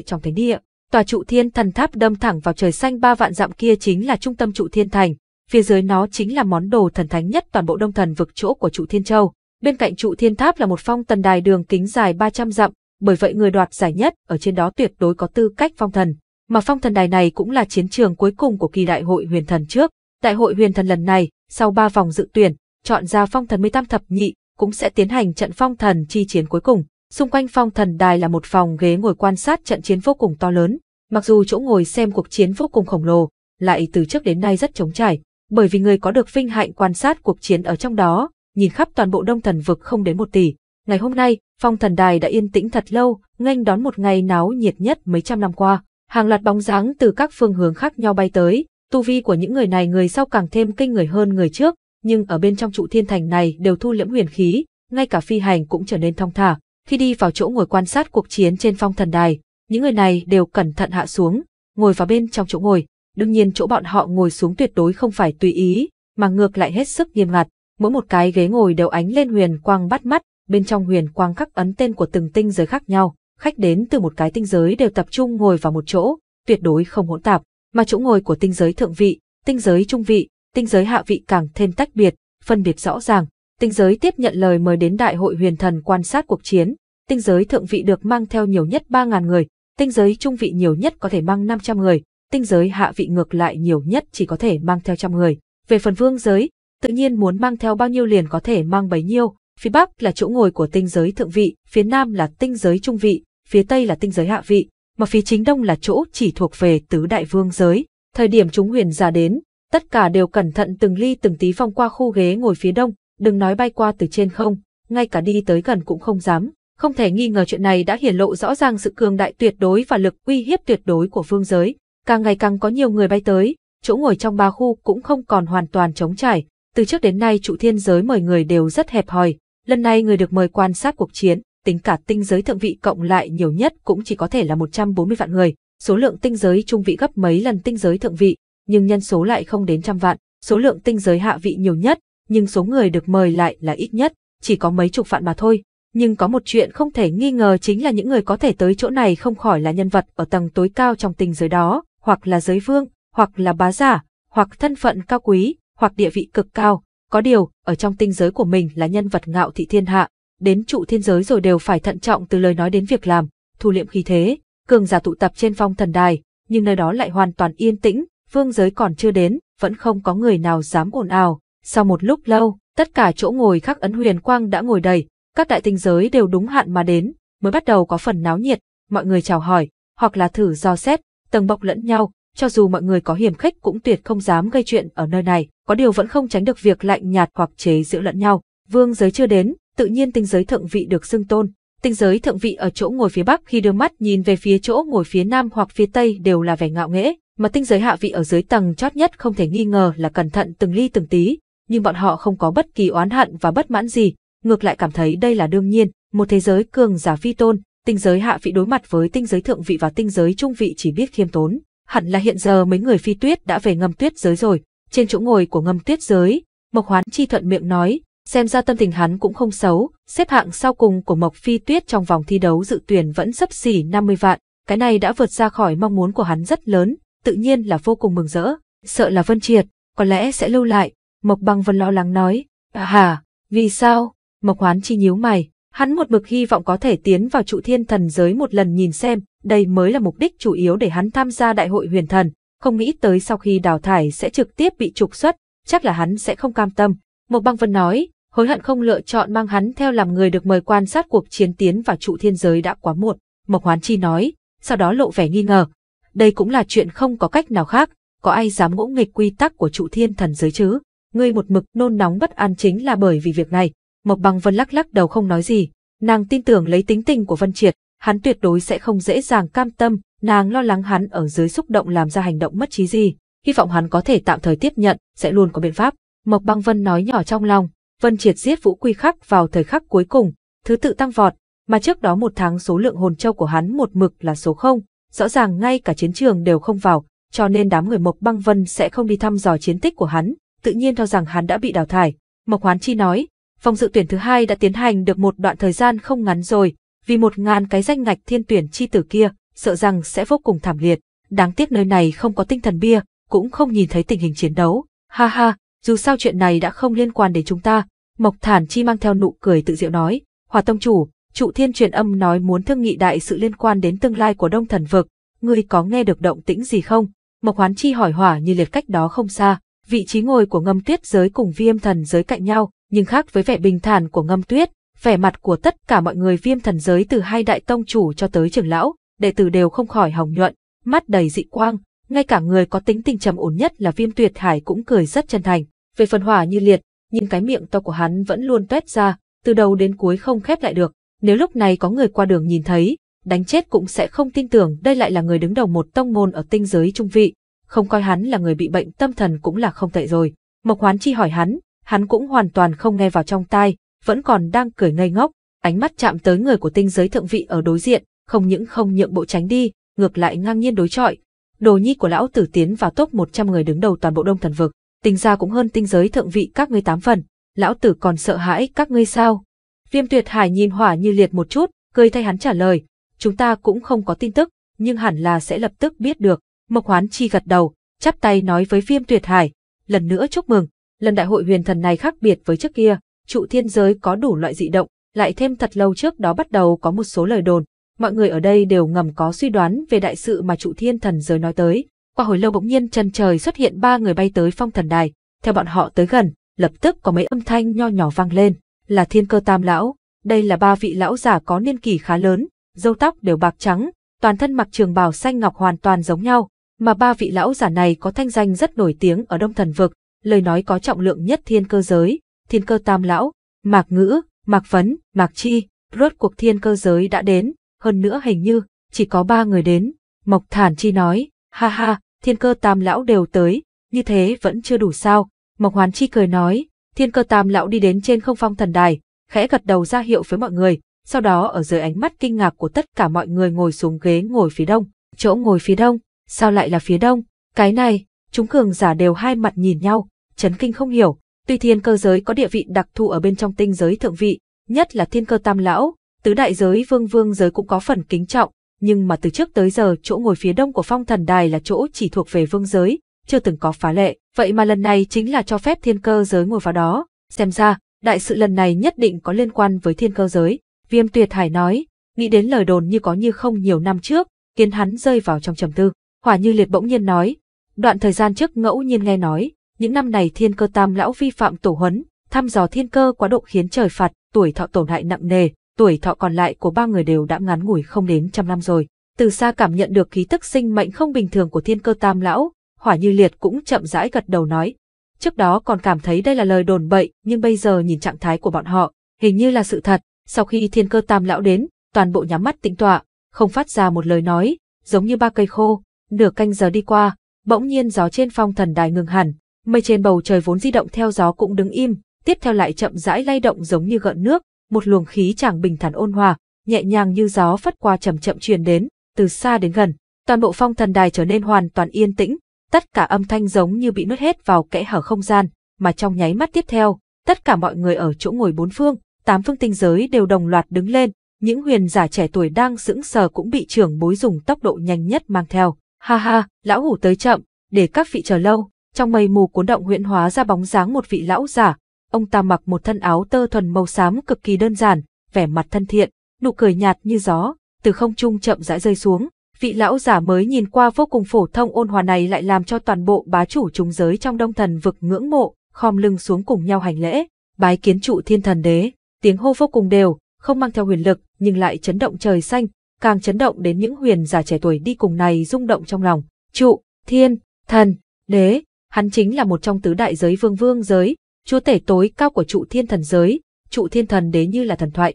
trong thánh địa. Tòa trụ thiên thần tháp đâm thẳng vào trời xanh ba vạn dặm kia chính là trung tâm trụ thiên thành. Phía dưới nó chính là món đồ thần thánh nhất toàn bộ đông thần vực chỗ của trụ thiên châu. Bên cạnh trụ thiên tháp là một phong tần đài đường kính dài 300 dặm, bởi vậy người đoạt giải nhất ở trên đó tuyệt đối có tư cách phong thần. Mà phong thần đài này cũng là chiến trường cuối cùng của kỳ đại hội huyền thần trước. Đại hội huyền thần lần này, sau ba vòng dự tuyển, chọn ra phong thần mười tam thập nhị, cũng sẽ tiến hành trận phong thần chi chiến cuối cùng. Xung quanh phong thần đài là một phòng ghế ngồi quan sát trận chiến vô cùng to lớn, mặc dù chỗ ngồi xem cuộc chiến vô cùng khổng lồ, lại từ trước đến nay rất trống trải, bởi vì người có được vinh hạnh quan sát cuộc chiến ở trong đó, nhìn khắp toàn bộ đông thần vực không đến một tỷ. Ngày hôm nay, phong thần đài đã yên tĩnh thật lâu, nghênh đón một ngày náo nhiệt nhất mấy trăm năm qua. Hàng loạt bóng dáng từ các phương hướng khác nhau bay tới, tu vi của những người này người sau càng thêm kinh người hơn người trước, nhưng ở bên trong trụ thiên thành này đều thu liễm huyền khí, ngay cả phi hành cũng trở nên thong thả. Khi đi vào chỗ ngồi quan sát cuộc chiến trên phong thần đài, những người này đều cẩn thận hạ xuống, ngồi vào bên trong chỗ ngồi. Đương nhiên chỗ bọn họ ngồi xuống tuyệt đối không phải tùy ý, mà ngược lại hết sức nghiêm ngặt. Mỗi một cái ghế ngồi đều ánh lên huyền quang bắt mắt, bên trong huyền quang khắc ấn tên của từng tinh giới khác nhau khách đến từ một cái tinh giới đều tập trung ngồi vào một chỗ, tuyệt đối không hỗn tạp, mà chỗ ngồi của tinh giới thượng vị, tinh giới trung vị, tinh giới hạ vị càng thêm tách biệt, phân biệt rõ ràng. Tinh giới tiếp nhận lời mời đến đại hội huyền thần quan sát cuộc chiến, tinh giới thượng vị được mang theo nhiều nhất 3.000 người, tinh giới trung vị nhiều nhất có thể mang 500 người, tinh giới hạ vị ngược lại nhiều nhất chỉ có thể mang theo trăm người. Về phần vương giới, tự nhiên muốn mang theo bao nhiêu liền có thể mang bấy nhiêu, Phía Bắc là chỗ ngồi của tinh giới thượng vị, phía Nam là tinh giới trung vị, phía Tây là tinh giới hạ vị, mà phía chính Đông là chỗ chỉ thuộc về tứ đại vương giới. Thời điểm chúng huyền giả đến, tất cả đều cẩn thận từng ly từng tí vòng qua khu ghế ngồi phía Đông, đừng nói bay qua từ trên không, ngay cả đi tới gần cũng không dám. Không thể nghi ngờ chuyện này đã hiển lộ rõ ràng sự cường đại tuyệt đối và lực uy hiếp tuyệt đối của vương giới. Càng ngày càng có nhiều người bay tới, chỗ ngồi trong ba khu cũng không còn hoàn toàn trống trải. Từ trước đến nay trụ thiên giới mời người đều rất hẹp hòi, Lần này người được mời quan sát cuộc chiến, tính cả tinh giới thượng vị cộng lại nhiều nhất cũng chỉ có thể là 140 vạn người, số lượng tinh giới trung vị gấp mấy lần tinh giới thượng vị, nhưng nhân số lại không đến trăm vạn, số lượng tinh giới hạ vị nhiều nhất, nhưng số người được mời lại là ít nhất, chỉ có mấy chục vạn mà thôi. Nhưng có một chuyện không thể nghi ngờ chính là những người có thể tới chỗ này không khỏi là nhân vật ở tầng tối cao trong tinh giới đó, hoặc là giới vương, hoặc là bá giả, hoặc thân phận cao quý, hoặc địa vị cực cao, có điều, ở trong tinh giới của mình là nhân vật ngạo thị thiên hạ, đến trụ thiên giới rồi đều phải thận trọng từ lời nói đến việc làm, thu liệm khí thế, cường giả tụ tập trên phong thần đài, nhưng nơi đó lại hoàn toàn yên tĩnh, vương giới còn chưa đến, vẫn không có người nào dám ồn ào. Sau một lúc lâu, tất cả chỗ ngồi khắc ấn huyền quang đã ngồi đầy, các đại tinh giới đều đúng hạn mà đến, mới bắt đầu có phần náo nhiệt, mọi người chào hỏi, hoặc là thử do xét, tầng bọc lẫn nhau, cho dù mọi người có hiểm khích cũng tuyệt không dám gây chuyện ở nơi này, có điều vẫn không tránh được việc lạnh nhạt hoặc chế giễu lẫn nhau. Vương giới chưa đến, tự nhiên tinh giới thượng vị được xưng tôn. Tinh giới thượng vị ở chỗ ngồi phía bắc khi đưa mắt nhìn về phía chỗ ngồi phía nam hoặc phía tây đều là vẻ ngạo nghễ, mà tinh giới hạ vị ở dưới tầng chót nhất không thể nghi ngờ là cẩn thận từng ly từng tí, nhưng bọn họ không có bất kỳ oán hận và bất mãn gì, ngược lại cảm thấy đây là đương nhiên, một thế giới cường giả phi tôn, tinh giới hạ vị đối mặt với tinh giới thượng vị và tinh giới trung vị chỉ biết khiêm tốn hẳn là hiện giờ mấy người phi tuyết đã về ngâm tuyết giới rồi. Trên chỗ ngồi của ngâm tuyết giới, Mộc Hoán Chi thuận miệng nói, xem ra tâm tình hắn cũng không xấu, xếp hạng sau cùng của Mộc Phi Tuyết trong vòng thi đấu dự tuyển vẫn sấp xỉ 50 vạn, cái này đã vượt ra khỏi mong muốn của hắn rất lớn, tự nhiên là vô cùng mừng rỡ, sợ là Vân Triệt, có lẽ sẽ lưu lại, Mộc Băng Vân lo lắng nói, hà, vì sao? Mộc Hoán Chi nhíu mày, Hắn một mực hy vọng có thể tiến vào trụ thiên thần giới một lần nhìn xem, đây mới là mục đích chủ yếu để hắn tham gia đại hội huyền thần, không nghĩ tới sau khi đào thải sẽ trực tiếp bị trục xuất, chắc là hắn sẽ không cam tâm. Một băng vân nói, hối hận không lựa chọn mang hắn theo làm người được mời quan sát cuộc chiến tiến vào trụ thiên giới đã quá muộn. Mộc Hoán Chi nói, sau đó lộ vẻ nghi ngờ. Đây cũng là chuyện không có cách nào khác, có ai dám ngỗ nghịch quy tắc của trụ thiên thần giới chứ? Ngươi một mực nôn nóng bất an chính là bởi vì việc này, Mộc Bằng Vân lắc lắc đầu không nói gì, nàng tin tưởng lấy tính tình của Vân Triệt, hắn tuyệt đối sẽ không dễ dàng cam tâm, nàng lo lắng hắn ở dưới xúc động làm ra hành động mất trí gì, hy vọng hắn có thể tạm thời tiếp nhận, sẽ luôn có biện pháp. Mộc Băng Vân nói nhỏ trong lòng, Vân Triệt giết Vũ Quy Khắc vào thời khắc cuối cùng, thứ tự tăng vọt, mà trước đó một tháng số lượng hồn châu của hắn một mực là số không, rõ ràng ngay cả chiến trường đều không vào, cho nên đám người Mộc Băng Vân sẽ không đi thăm dò chiến tích của hắn, tự nhiên cho rằng hắn đã bị đào thải. Mộc Hoán Chi nói, Vòng dự tuyển thứ hai đã tiến hành được một đoạn thời gian không ngắn rồi, vì một ngàn cái danh ngạch thiên tuyển chi tử kia, sợ rằng sẽ vô cùng thảm liệt. Đáng tiếc nơi này không có tinh thần bia, cũng không nhìn thấy tình hình chiến đấu. Ha ha, dù sao chuyện này đã không liên quan đến chúng ta. Mộc Thản Chi mang theo nụ cười tự diệu nói, Hòa Tông Chủ, trụ thiên truyền âm nói muốn thương nghị đại sự liên quan đến tương lai của Đông Thần Vực. Ngươi có nghe được động tĩnh gì không? Mộc Hoán Chi hỏi hỏa như liệt cách đó không xa, vị trí ngồi của ngâm tuyết giới cùng viêm thần giới cạnh nhau, nhưng khác với vẻ bình thản của ngâm tuyết, vẻ mặt của tất cả mọi người viêm thần giới từ hai đại tông chủ cho tới trưởng lão, đệ tử đều không khỏi hồng nhuận, mắt đầy dị quang, ngay cả người có tính tình trầm ổn nhất là viêm tuyệt hải cũng cười rất chân thành. Về phần hỏa như liệt, nhưng cái miệng to của hắn vẫn luôn tuét ra, từ đầu đến cuối không khép lại được. Nếu lúc này có người qua đường nhìn thấy, đánh chết cũng sẽ không tin tưởng đây lại là người đứng đầu một tông môn ở tinh giới trung vị. Không coi hắn là người bị bệnh tâm thần cũng là không tệ rồi. Mộc Hoán Chi hỏi hắn, hắn cũng hoàn toàn không nghe vào trong tai, vẫn còn đang cười ngây ngốc, ánh mắt chạm tới người của tinh giới thượng vị ở đối diện, không những không nhượng bộ tránh đi, ngược lại ngang nhiên đối chọi. Đồ nhi của lão tử tiến vào top 100 người đứng đầu toàn bộ đông thần vực, tinh gia cũng hơn tinh giới thượng vị các ngươi tám phần, lão tử còn sợ hãi các ngươi sao? Viêm tuyệt hải nhìn hỏa như liệt một chút, cười thay hắn trả lời, chúng ta cũng không có tin tức, nhưng hẳn là sẽ lập tức biết được. Mộc hoán chi gật đầu, chắp tay nói với viêm tuyệt hải, lần nữa chúc mừng, Lần đại hội huyền thần này khác biệt với trước kia, trụ thiên giới có đủ loại dị động, lại thêm thật lâu trước đó bắt đầu có một số lời đồn. Mọi người ở đây đều ngầm có suy đoán về đại sự mà trụ thiên thần giới nói tới. Qua hồi lâu bỗng nhiên chân trời xuất hiện ba người bay tới phong thần đài. Theo bọn họ tới gần, lập tức có mấy âm thanh nho nhỏ vang lên. Là thiên cơ tam lão, đây là ba vị lão giả có niên kỷ khá lớn, râu tóc đều bạc trắng, toàn thân mặc trường bào xanh ngọc hoàn toàn giống nhau, mà ba vị lão giả này có thanh danh rất nổi tiếng ở Đông Thần Vực, lời nói có trọng lượng nhất thiên cơ giới, thiên cơ tam lão, mạc ngữ, mạc phấn, mạc chi, rốt cuộc thiên cơ giới đã đến, hơn nữa hình như, chỉ có ba người đến, Mộc Thản Chi nói, ha ha, thiên cơ tam lão đều tới, như thế vẫn chưa đủ sao, Mộc Hoán Chi cười nói, thiên cơ tam lão đi đến trên không phong thần đài, khẽ gật đầu ra hiệu với mọi người, sau đó ở dưới ánh mắt kinh ngạc của tất cả mọi người ngồi xuống ghế ngồi phía đông, chỗ ngồi phía đông, sao lại là phía đông, cái này, chúng cường giả đều hai mặt nhìn nhau, chấn kinh không hiểu, tuy thiên cơ giới có địa vị đặc thù ở bên trong tinh giới thượng vị, nhất là thiên cơ tam lão, tứ đại giới vương vương giới cũng có phần kính trọng, nhưng mà từ trước tới giờ chỗ ngồi phía đông của phong thần đài là chỗ chỉ thuộc về vương giới, chưa từng có phá lệ, vậy mà lần này chính là cho phép thiên cơ giới ngồi vào đó, xem ra, đại sự lần này nhất định có liên quan với thiên cơ giới, viêm tuyệt hải nói, nghĩ đến lời đồn như có như không nhiều năm trước, khiến hắn rơi vào trong trầm tư, hỏa như liệt bỗng nhiên nói, Đoạn thời gian trước ngẫu nhiên nghe nói, những năm này thiên cơ tam lão vi phạm tổ huấn, thăm dò thiên cơ quá độ khiến trời phạt, tuổi thọ tổn hại nặng nề, tuổi thọ còn lại của ba người đều đã ngắn ngủi không đến trăm năm rồi. Từ xa cảm nhận được khí tức sinh mệnh không bình thường của thiên cơ tam lão, hỏa như liệt cũng chậm rãi gật đầu nói. Trước đó còn cảm thấy đây là lời đồn bậy, nhưng bây giờ nhìn trạng thái của bọn họ, hình như là sự thật. Sau khi thiên cơ tam lão đến, toàn bộ nhắm mắt tĩnh tọa, không phát ra một lời nói, giống như ba cây khô. Nửa canh giờ đi qua, bỗng nhiên gió trên phong thần đài ngừng hẳn, mây trên bầu trời vốn di động theo gió cũng đứng im, tiếp theo lại chậm rãi lay động giống như gợn nước, một luồng khí chẳng bình thản ôn hòa, nhẹ nhàng như gió phất qua chậm chậm truyền đến, từ xa đến gần, toàn bộ phong thần đài trở nên hoàn toàn yên tĩnh, tất cả âm thanh giống như bị nuốt hết vào kẽ hở không gian, mà trong nháy mắt tiếp theo, tất cả mọi người ở chỗ ngồi bốn phương, tám phương tinh giới đều đồng loạt đứng lên, những huyền giả trẻ tuổi đang sững sờ cũng bị trưởng bối dùng tốc độ nhanh nhất mang theo. Ha ha, lão hủ tới chậm, để các vị chờ lâu. Trong mây mù cuốn động huyện hóa ra bóng dáng một vị lão giả. Ông ta mặc một thân áo tơ thuần màu xám cực kỳ đơn giản, vẻ mặt thân thiện, nụ cười nhạt như gió, từ không trung chậm rãi rơi xuống. Vị lão giả mới nhìn qua vô cùng phổ thông ôn hòa này lại làm cho toàn bộ bá chủ chúng giới trong đông thần vực ngưỡng mộ, khom lưng xuống cùng nhau hành lễ, bái kiến trụ thiên thần đế, tiếng hô vô cùng đều, không mang theo huyền lực nhưng lại chấn động trời xanh, càng chấn động đến những huyền giả trẻ tuổi đi cùng này rung động trong lòng. Trụ, thiên, thần, đế, hắn chính là một trong tứ đại giới vương vương giới, chúa tể tối cao của trụ thiên thần giới, trụ thiên thần đế như là thần thoại.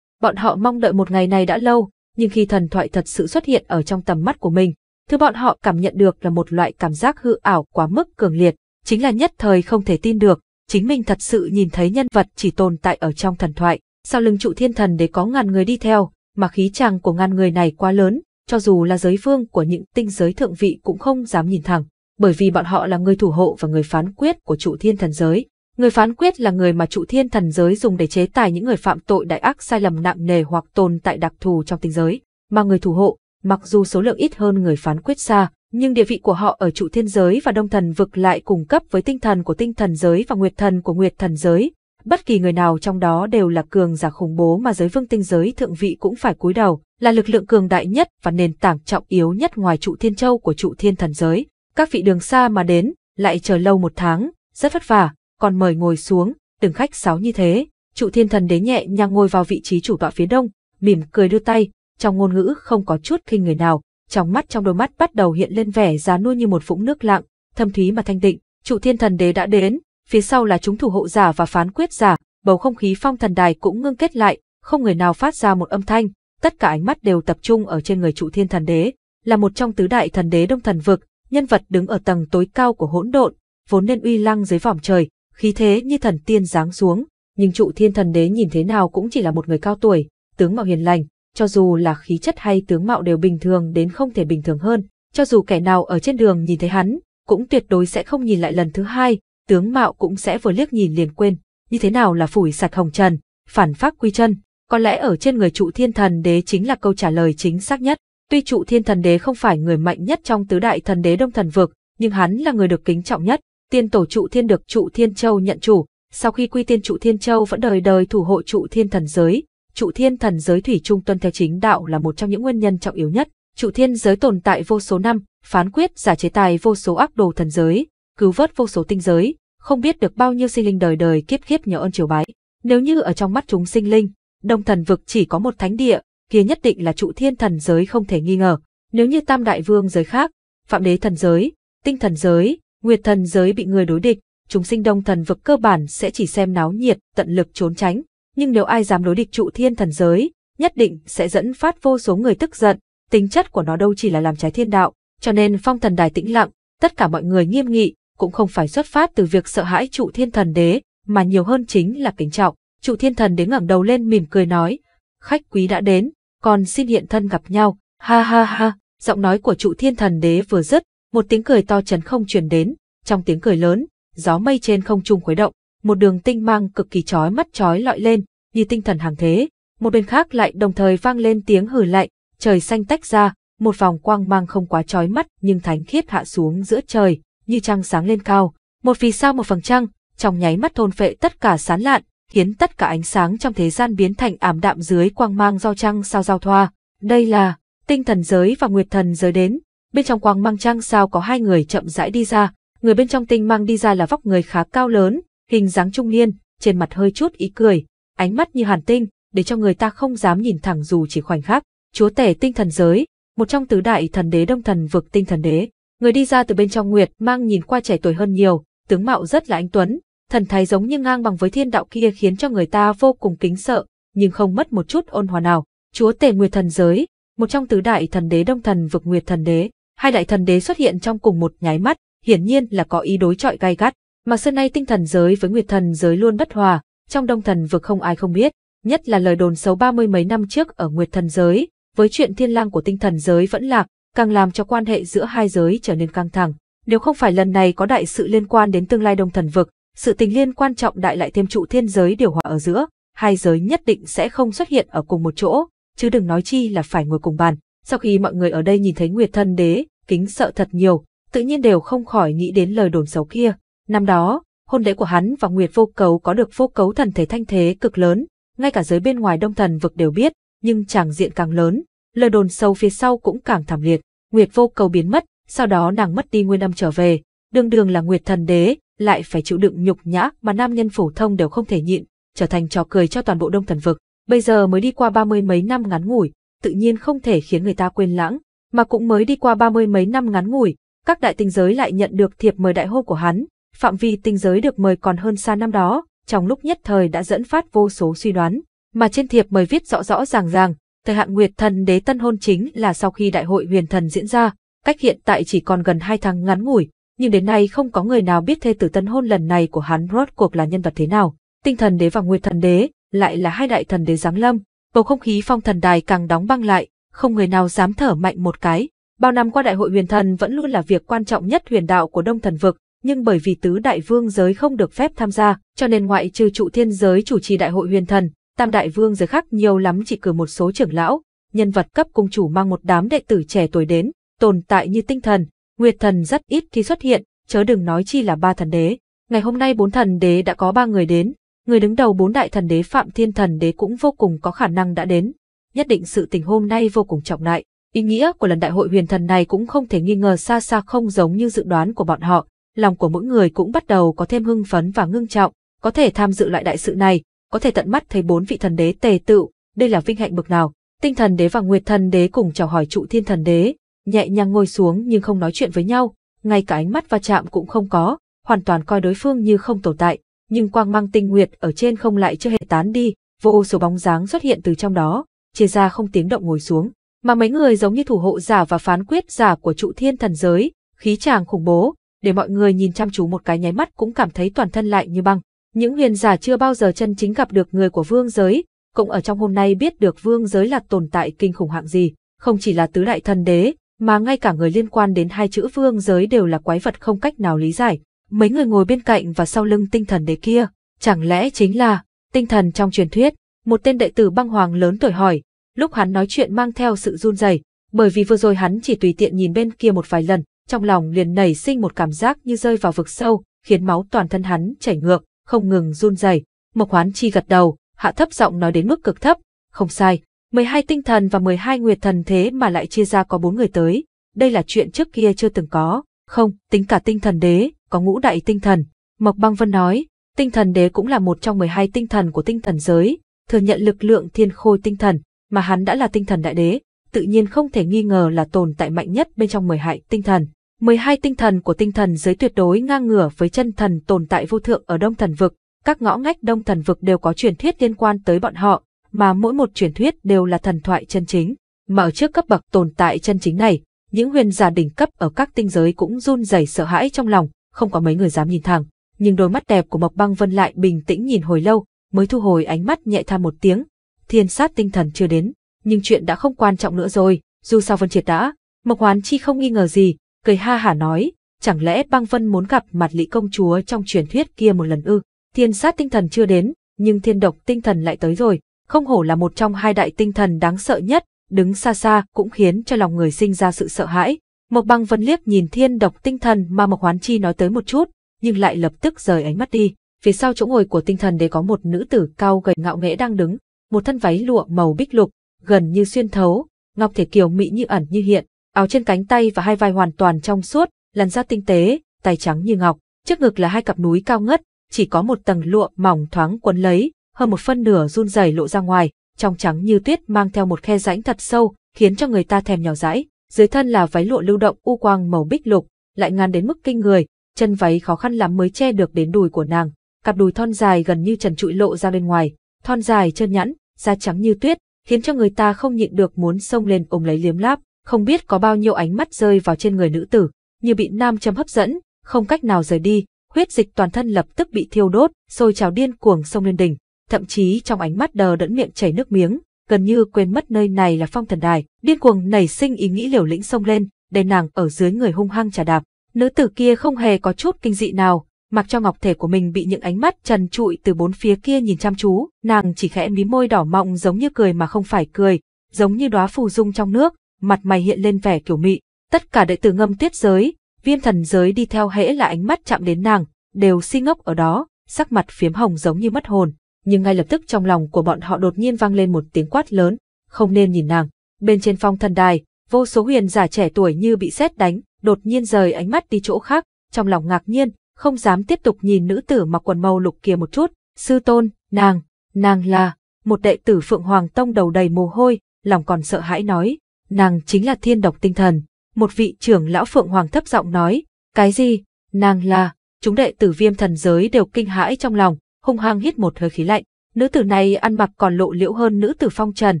Bọn họ mong đợi một ngày này đã lâu, nhưng khi thần thoại thật sự xuất hiện ở trong tầm mắt của mình, thứ bọn họ cảm nhận được là một loại cảm giác hư ảo quá mức cường liệt, chính là nhất thời không thể tin được, chính mình thật sự nhìn thấy nhân vật chỉ tồn tại ở trong thần thoại. Sau lưng trụ thiên thần đế có ngàn người đi theo, mà khí chàng của ngàn người này quá lớn, cho dù là giới vương của những tinh giới thượng vị cũng không dám nhìn thẳng, bởi vì bọn họ là người thủ hộ và người phán quyết của trụ thiên thần giới. Người phán quyết là người mà trụ thiên thần giới dùng để chế tài những người phạm tội đại ác sai lầm nặng nề hoặc tồn tại đặc thù trong tinh giới, mà người thủ hộ, mặc dù số lượng ít hơn người phán quyết xa, nhưng địa vị của họ ở trụ thiên giới và đông thần vực lại cùng cấp với tinh thần của tinh thần giới và nguyệt thần của nguyệt thần giới, bất kỳ người nào trong đó đều là cường giả khủng bố mà giới vương tinh giới thượng vị cũng phải cúi đầu, là lực lượng cường đại nhất và nền tảng trọng yếu nhất ngoài trụ thiên châu của trụ thiên thần giới. Các vị đường xa mà đến, lại chờ lâu một tháng, rất vất vả, còn mời ngồi xuống, đừng khách sáo như thế. Trụ thiên thần đế nhẹ nhàng ngồi vào vị trí chủ tọa phía đông, mỉm cười đưa tay, trong ngôn ngữ không có chút khinh người nào, trong mắt trong đôi mắt bắt đầu hiện lên vẻ giá nuôi như một vũng nước lặng, thâm thúy mà thanh định. Trụ thiên thần đế đã đến, phía sau là chúng thủ hộ giả và phán quyết giả, bầu không khí phong thần đài cũng ngưng kết lại, không người nào phát ra một âm thanh, tất cả ánh mắt đều tập trung ở trên người trụ thiên thần đế, là một trong tứ đại thần đế đông thần vực, nhân vật đứng ở tầng tối cao của hỗn độn, vốn nên uy lăng dưới vòng trời, khí thế như thần tiên giáng xuống, nhưng trụ thiên thần đế nhìn thế nào cũng chỉ là một người cao tuổi, tướng mạo hiền lành, cho dù là khí chất hay tướng mạo đều bình thường đến không thể bình thường hơn, cho dù kẻ nào ở trên đường nhìn thấy hắn, cũng tuyệt đối sẽ không nhìn lại lần thứ hai, tướng mạo cũng sẽ vừa liếc nhìn liền quên, như thế nào là phủi sạch hồng trần, phản pháp quy chân. Có lẽ ở trên người trụ thiên thần đế chính là câu trả lời chính xác nhất. Tuy trụ thiên thần đế không phải người mạnh nhất trong tứ đại thần đế đông thần vực, nhưng hắn là người được kính trọng nhất. Tiên tổ trụ thiên được trụ thiên châu nhận chủ, sau khi quy tiên trụ thiên châu vẫn đời đời thủ hộ trụ thiên thần giới. Trụ thiên thần giới thủy trung tuân theo chính đạo là một trong những nguyên nhân trọng yếu nhất. Trụ thiên giới tồn tại vô số năm, phán quyết giả chế tài vô số ác đồ thần giới, cứu vớt vô số tinh giới, không biết được bao nhiêu sinh linh đời đời kiếp kiếp nhờ ơn chiều bái. Nếu như ở trong mắt chúng sinh linh, đông thần vực chỉ có một thánh địa, kia nhất định là trụ thiên thần giới không thể nghi ngờ. Nếu như tam đại vương giới khác, phạm đế thần giới, tinh thần giới, nguyệt thần giới bị người đối địch, chúng sinh đông thần vực cơ bản sẽ chỉ xem náo nhiệt, tận lực trốn tránh. Nhưng nếu ai dám đối địch trụ thiên thần giới, nhất định sẽ dẫn phát vô số người tức giận, tính chất của nó đâu chỉ là làm trái thiên đạo, cho nên phong thần đài tĩnh lặng, tất cả mọi người nghiêm nghị, cũng không phải xuất phát từ việc sợ hãi trụ thiên thần đế, mà nhiều hơn chính là kính trọng. Trụ thiên thần đế ngẩng đầu lên mỉm cười nói, khách quý đã đến, còn xin hiện thân gặp nhau, ha ha ha, giọng nói của trụ thiên thần đế vừa dứt, một tiếng cười to chấn không truyền đến, trong tiếng cười lớn, gió mây trên không trung khuấy động, một đường tinh mang cực kỳ chói mắt chói lọi lên, như tinh thần hàng thế, một bên khác lại đồng thời vang lên tiếng hử lạnh, trời xanh tách ra, một vòng quang mang không quá chói mắt nhưng thánh khiết hạ xuống giữa trời, như trăng sáng lên cao, một vì sao một phần trăng, trong nháy mắt thôn phệ tất cả sán lạn, khiến tất cả ánh sáng trong thế gian biến thành ảm đạm dưới quang mang do trăng sao giao thoa. Đây là tinh thần giới và nguyệt thần giới đến, bên trong quang mang trăng sao có hai người chậm rãi đi ra, người bên trong tinh mang đi ra là vóc người khá cao lớn, hình dáng trung niên, trên mặt hơi chút ý cười, ánh mắt như hàn tinh, để cho người ta không dám nhìn thẳng dù chỉ khoảnh khắc. Chúa tể tinh thần giới, một trong tứ đại thần đế đông thần vực tinh thần đế, Người đi ra từ bên trong Nguyệt mang nhìn qua trẻ tuổi hơn nhiều, tướng mạo rất là anh Tuấn, thần thái giống như ngang bằng với thiên đạo kia khiến cho người ta vô cùng kính sợ, nhưng không mất một chút ôn hòa nào. Chúa tể Nguyệt thần giới, một trong tứ đại thần đế đông thần vực Nguyệt thần đế, hai đại thần đế xuất hiện trong cùng một nháy mắt, hiển nhiên là có ý đối chọi gai gắt. Mà xưa nay tinh thần giới với Nguyệt thần giới luôn bất hòa, trong đông thần vực không ai không biết, nhất là lời đồn xấu ba mươi mấy năm trước ở Nguyệt thần giới, với chuyện thiên lang của tinh thần giới vẫn lạc, càng làm cho quan hệ giữa hai giới trở nên căng thẳng. Nếu không phải lần này có đại sự liên quan đến tương lai đông thần vực, sự tình liên quan trọng đại lại thêm trụ thiên giới điều hòa ở giữa, hai giới nhất định sẽ không xuất hiện ở cùng một chỗ, chứ đừng nói chi là phải ngồi cùng bàn. Sau khi mọi người ở đây nhìn thấy Nguyệt Thân Đế, kính sợ thật nhiều, tự nhiên đều không khỏi nghĩ đến lời đồn xấu kia. Năm đó, hôn lễ của hắn và Nguyệt Vô Cấu có được vô cấu thần thể thanh thế cực lớn, ngay cả giới bên ngoài đông thần vực đều biết, nhưng chẳng diện càng lớn, lời đồn sâu phía sau cũng càng thảm liệt, Nguyệt vô cầu biến mất, sau đó nàng mất đi nguyên âm trở về, đương đường là Nguyệt thần đế, lại phải chịu đựng nhục nhã mà nam nhân phổ thông đều không thể nhịn, trở thành trò cười cho toàn bộ đông thần vực. Bây giờ mới đi qua ba mươi mấy năm ngắn ngủi, tự nhiên không thể khiến người ta quên lãng, mà cũng mới đi qua ba mươi mấy năm ngắn ngủi, các đại tinh giới lại nhận được thiệp mời đại hô của hắn, phạm vi tinh giới được mời còn hơn xa năm đó, trong lúc nhất thời đã dẫn phát vô số suy đoán, mà trên thiệp mời viết rõ rõ ràng ràng, Thời hạn Nguyệt Thần Đế tân hôn chính là sau khi đại hội huyền thần diễn ra, cách hiện tại chỉ còn gần hai tháng ngắn ngủi, nhưng đến nay không có người nào biết thê tử tân hôn lần này của hắn rốt cuộc là nhân vật thế nào. Tinh thần đế và Nguyệt Thần Đế lại là hai đại thần đế giáng lâm, bầu không khí phong thần đài càng đóng băng lại, không người nào dám thở mạnh một cái. Bao năm qua đại hội huyền thần vẫn luôn là việc quan trọng nhất huyền đạo của Đông Thần vực, nhưng bởi vì tứ đại vương giới không được phép tham gia, cho nên ngoại trừ trụ thiên giới chủ trì đại hội huyền thần, Tam Đại Vương giờ khác nhiều lắm chỉ cử một số trưởng lão, nhân vật cấp cung chủ mang một đám đệ tử trẻ tuổi đến, tồn tại như tinh thần, nguyệt thần rất ít khi xuất hiện, chớ đừng nói chi là ba thần đế. Ngày hôm nay bốn thần đế đã có ba người đến, người đứng đầu bốn đại thần đế Phạm Thiên thần đế cũng vô cùng có khả năng đã đến. Nhất định sự tình hôm nay vô cùng trọng đại, ý nghĩa của lần đại hội huyền thần này cũng không thể nghi ngờ xa xa không giống như dự đoán của bọn họ, lòng của mỗi người cũng bắt đầu có thêm hưng phấn và ngưng trọng, có thể tham dự lại đại sự này, có thể tận mắt thấy bốn vị thần đế tề tự, đây là vinh hạnh bực nào. Tinh thần đế và nguyệt thần đế cùng chào hỏi trụ thiên thần đế, nhẹ nhàng ngồi xuống nhưng không nói chuyện với nhau, ngay cả ánh mắt va chạm cũng không có, hoàn toàn coi đối phương như không tồn tại, nhưng quang mang tinh nguyệt ở trên không lại chưa hề tán đi, vô số bóng dáng xuất hiện từ trong đó, chia ra không tiếng động ngồi xuống, mà mấy người giống như thủ hộ giả và phán quyết giả của trụ thiên thần giới, khí tràng khủng bố, để mọi người nhìn chăm chú một cái nháy mắt cũng cảm thấy toàn thân lại như băng. Những huyền giả chưa bao giờ chân chính gặp được người của vương giới, cũng ở trong hôm nay biết được vương giới là tồn tại kinh khủng hạng gì, không chỉ là tứ đại thần đế, mà ngay cả người liên quan đến hai chữ vương giới đều là quái vật không cách nào lý giải. Mấy người ngồi bên cạnh và sau lưng tinh thần đế kia, chẳng lẽ chính là tinh thần trong truyền thuyết, một tên đệ tử băng hoàng lớn tuổi hỏi, lúc hắn nói chuyện mang theo sự run rẩy, bởi vì vừa rồi hắn chỉ tùy tiện nhìn bên kia một vài lần, trong lòng liền nảy sinh một cảm giác như rơi vào vực sâu, khiến máu toàn thân hắn chảy ngược không ngừng run rẩy. Mộc Hoán Chi gật đầu, hạ thấp giọng nói đến mức cực thấp, không sai, 12 tinh thần và 12 nguyệt thần thế mà lại chia ra có bốn người tới, đây là chuyện trước kia chưa từng có, không, tính cả tinh thần đế, có ngũ đại tinh thần. Mộc Băng Vân nói, tinh thần đế cũng là một trong 12 tinh thần của tinh thần giới, thừa nhận lực lượng thiên khôi tinh thần, mà hắn đã là tinh thần đại đế, tự nhiên không thể nghi ngờ là tồn tại mạnh nhất bên trong 12 tinh thần. 12 tinh thần của tinh thần giới tuyệt đối ngang ngửa với chân thần tồn tại vô thượng ở Đông Thần Vực, các ngõ ngách Đông Thần Vực đều có truyền thuyết liên quan tới bọn họ, mà mỗi một truyền thuyết đều là thần thoại chân chính. Mà ở trước cấp bậc tồn tại chân chính này, những huyền giả đỉnh cấp ở các tinh giới cũng run rẩy sợ hãi trong lòng, không có mấy người dám nhìn thẳng. Nhưng đôi mắt đẹp của Mộc Băng Vân lại bình tĩnh nhìn hồi lâu, mới thu hồi ánh mắt nhẹ than một tiếng. Thiên sát tinh thần chưa đến, nhưng chuyện đã không quan trọng nữa rồi, dù sao Vân Triệt đã. Mộc Hoán Chi không nghi ngờ gì, cười ha hả nói, chẳng lẽ băng vân muốn gặp mặt Lý công chúa trong truyền thuyết kia một lần ư? Thiên sát tinh thần chưa đến, nhưng thiên độc tinh thần lại tới rồi, không hổ là một trong hai đại tinh thần đáng sợ nhất, đứng xa xa cũng khiến cho lòng người sinh ra sự sợ hãi. Mộc băng vân liếc nhìn thiên độc tinh thần mà Mộc Hoán Chi nói tới một chút, nhưng lại lập tức rời ánh mắt đi. Phía sau chỗ ngồi của tinh thần đấy có một nữ tử cao gầy ngạo nghễ đang đứng, một thân váy lụa màu bích lục, gần như xuyên thấu, ngọc thể kiều mỹ như ẩn như hiện, áo trên cánh tay và hai vai hoàn toàn trong suốt, làn da tinh tế, tay trắng như ngọc, trước ngực là hai cặp núi cao ngất, chỉ có một tầng lụa mỏng thoáng quấn lấy, hơn một phân nửa run rẩy lộ ra ngoài, trong trắng như tuyết mang theo một khe rãnh thật sâu, khiến cho người ta thèm nhỏ dãi. Dưới thân là váy lụa lưu động u quang màu bích lục, lại ngăn đến mức kinh người, chân váy khó khăn lắm mới che được đến đùi của nàng, cặp đùi thon dài gần như trần trụi lộ ra bên ngoài, thon dài chân nhẵn, da trắng như tuyết, khiến cho người ta không nhịn được muốn xông lên ôm lấy liếm láp không biết có bao nhiêu ánh mắt rơi vào trên người nữ tử, như bị nam châm hấp dẫn, không cách nào rời đi, huyết dịch toàn thân lập tức bị thiêu đốt, sôi trào điên cuồng sông lên đỉnh, thậm chí trong ánh mắt đờ đẫn miệng chảy nước miếng, gần như quên mất nơi này là phong thần đài, điên cuồng nảy sinh ý nghĩ liều lĩnh sông lên, để nàng ở dưới người hung hăng trả đạp. Nữ tử kia không hề có chút kinh dị nào, mặc cho ngọc thể của mình bị những ánh mắt trần trụi từ bốn phía kia nhìn chăm chú, nàng chỉ khẽ mí môi đỏ mọng giống như cười mà không phải cười, giống như đóa phù dung trong nước, mặt mày hiện lên vẻ kiểu mị. Tất cả đệ tử ngâm tiết giới, viêm thần giới đi theo hễ là ánh mắt chạm đến nàng, đều si ngốc ở đó, sắc mặt phiếm hồng giống như mất hồn. Nhưng ngay lập tức trong lòng của bọn họ đột nhiên vang lên một tiếng quát lớn, không nên nhìn nàng. Bên trên phong thần đài, vô số huyền giả trẻ tuổi như bị sét đánh, đột nhiên rời ánh mắt đi chỗ khác, trong lòng ngạc nhiên, không dám tiếp tục nhìn nữ tử mặc quần màu lục kia một chút. Sư tôn, nàng, nàng là, một đệ tử Phượng Hoàng Tông đầu đầy mồ hôi, lòng còn sợ hãi nói, nàng chính là thiên độc tinh thần. Một vị trưởng lão Phượng Hoàng thấp giọng nói, cái gì, nàng là, chúng đệ tử viêm thần giới đều kinh hãi trong lòng, hung hăng hít một hơi khí lạnh. Nữ tử này ăn mặc còn lộ liễu hơn nữ tử phong trần,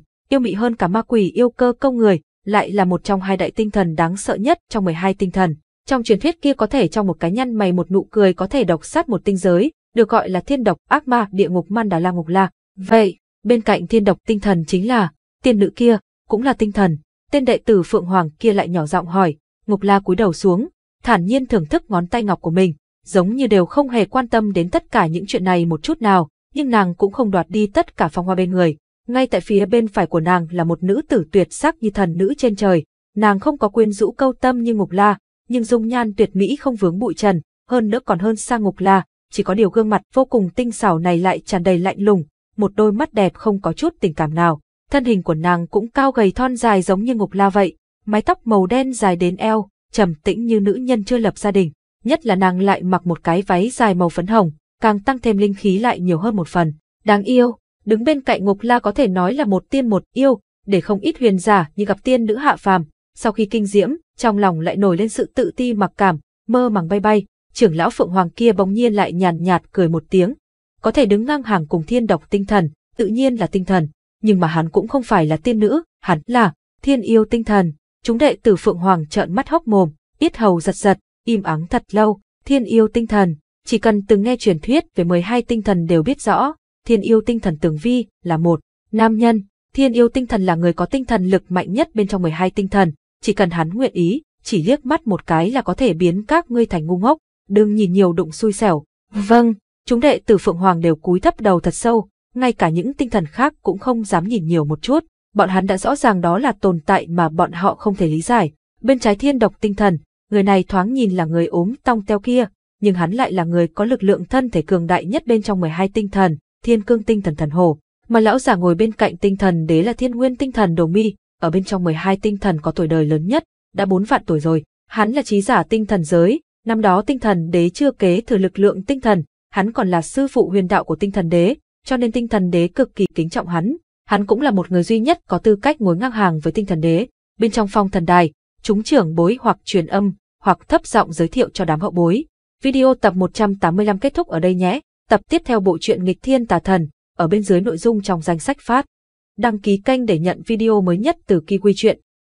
yêu mị hơn cả ma quỷ yêu cơ công người, lại là một trong hai đại tinh thần đáng sợ nhất trong 12 tinh thần. Trong truyền thuyết kia có thể trong một cái nhăn mày một nụ cười có thể độc sát một tinh giới, được gọi là thiên độc ác ma địa ngục man đà la ngục la. Vậy, bên cạnh thiên độc tinh thần chính là, tiên nữ kia, cũng là tinh thần, tên đệ tử Phượng Hoàng kia lại nhỏ giọng hỏi, Ngục La cúi đầu xuống, thản nhiên thưởng thức ngón tay ngọc của mình, giống như đều không hề quan tâm đến tất cả những chuyện này một chút nào, nhưng nàng cũng không đoạt đi tất cả phong hoa bên người. Ngay tại phía bên phải của nàng là một nữ tử tuyệt sắc như thần nữ trên trời, nàng không có quyến rũ câu tâm như Ngục La, nhưng dung nhan tuyệt mỹ không vướng bụi trần, hơn nữa còn hơn sang Ngục La, chỉ có điều gương mặt vô cùng tinh xảo này lại tràn đầy lạnh lùng, một đôi mắt đẹp không có chút tình cảm nào thân hình của nàng cũng cao gầy thon dài giống như ngục la vậy, mái tóc màu đen dài đến eo, trầm tĩnh như nữ nhân chưa lập gia đình, nhất là nàng lại mặc một cái váy dài màu phấn hồng, càng tăng thêm linh khí lại nhiều hơn một phần. Đáng yêu, đứng bên cạnh ngục la có thể nói là một tiên một yêu, để không ít huyền giả như gặp tiên nữ hạ phàm, sau khi kinh diễm, trong lòng lại nổi lên sự tự ti mặc cảm, mơ màng bay bay, trưởng lão Phượng Hoàng kia bỗng nhiên lại nhàn nhạt, cười một tiếng. Có thể đứng ngang hàng cùng thiên độc tinh thần, tự nhiên là tinh thần, nhưng mà hắn cũng không phải là tiên nữ, hắn là thiên yêu tinh thần. Chúng đệ tử Phượng Hoàng trợn mắt hốc mồm, yết hầu giật giật, im ắng thật lâu, thiên yêu tinh thần, chỉ cần từng nghe truyền thuyết về 12 tinh thần đều biết rõ, thiên yêu tinh thần tường vi là một nam nhân, thiên yêu tinh thần là người có tinh thần lực mạnh nhất bên trong 12 tinh thần, chỉ cần hắn nguyện ý, chỉ liếc mắt một cái là có thể biến các ngươi thành ngu ngốc, đừng nhìn nhiều đụng xui xẻo. Vâng, chúng đệ tử Phượng Hoàng đều cúi thấp đầu thật sâu, ngay cả những tinh thần khác cũng không dám nhìn nhiều một chút. Bọn hắn đã rõ ràng đó là tồn tại mà bọn họ không thể lý giải. Bên trái thiên độc tinh thần, người này thoáng nhìn là người ốm tong teo kia, nhưng hắn lại là người có lực lượng thân thể cường đại nhất bên trong 12 tinh thần, thiên cương tinh thần thần hồ. Mà lão giả ngồi bên cạnh tinh thần đế là thiên nguyên tinh thần đồ mi, ở bên trong 12 tinh thần có tuổi đời lớn nhất, đã bốn vạn tuổi rồi. Hắn là trí giả tinh thần giới, năm đó tinh thần đế chưa kế thừa lực lượng tinh thần, hắn còn là sư phụ huyền đạo của tinh thần đế, cho nên tinh thần đế cực kỳ kính trọng hắn. Hắn cũng là một người duy nhất có tư cách ngồi ngang hàng với tinh thần đế. Bên trong phong thần đài, chúng trưởng bối hoặc truyền âm, hoặc thấp giọng giới thiệu cho đám hậu bối. Video tập 185 kết thúc ở đây nhé. Tập tiếp theo bộ truyện nghịch thiên tà thần, ở bên dưới nội dung trong danh sách phát. Đăng ký kênh để nhận video mới nhất từ Kiwi Truyện.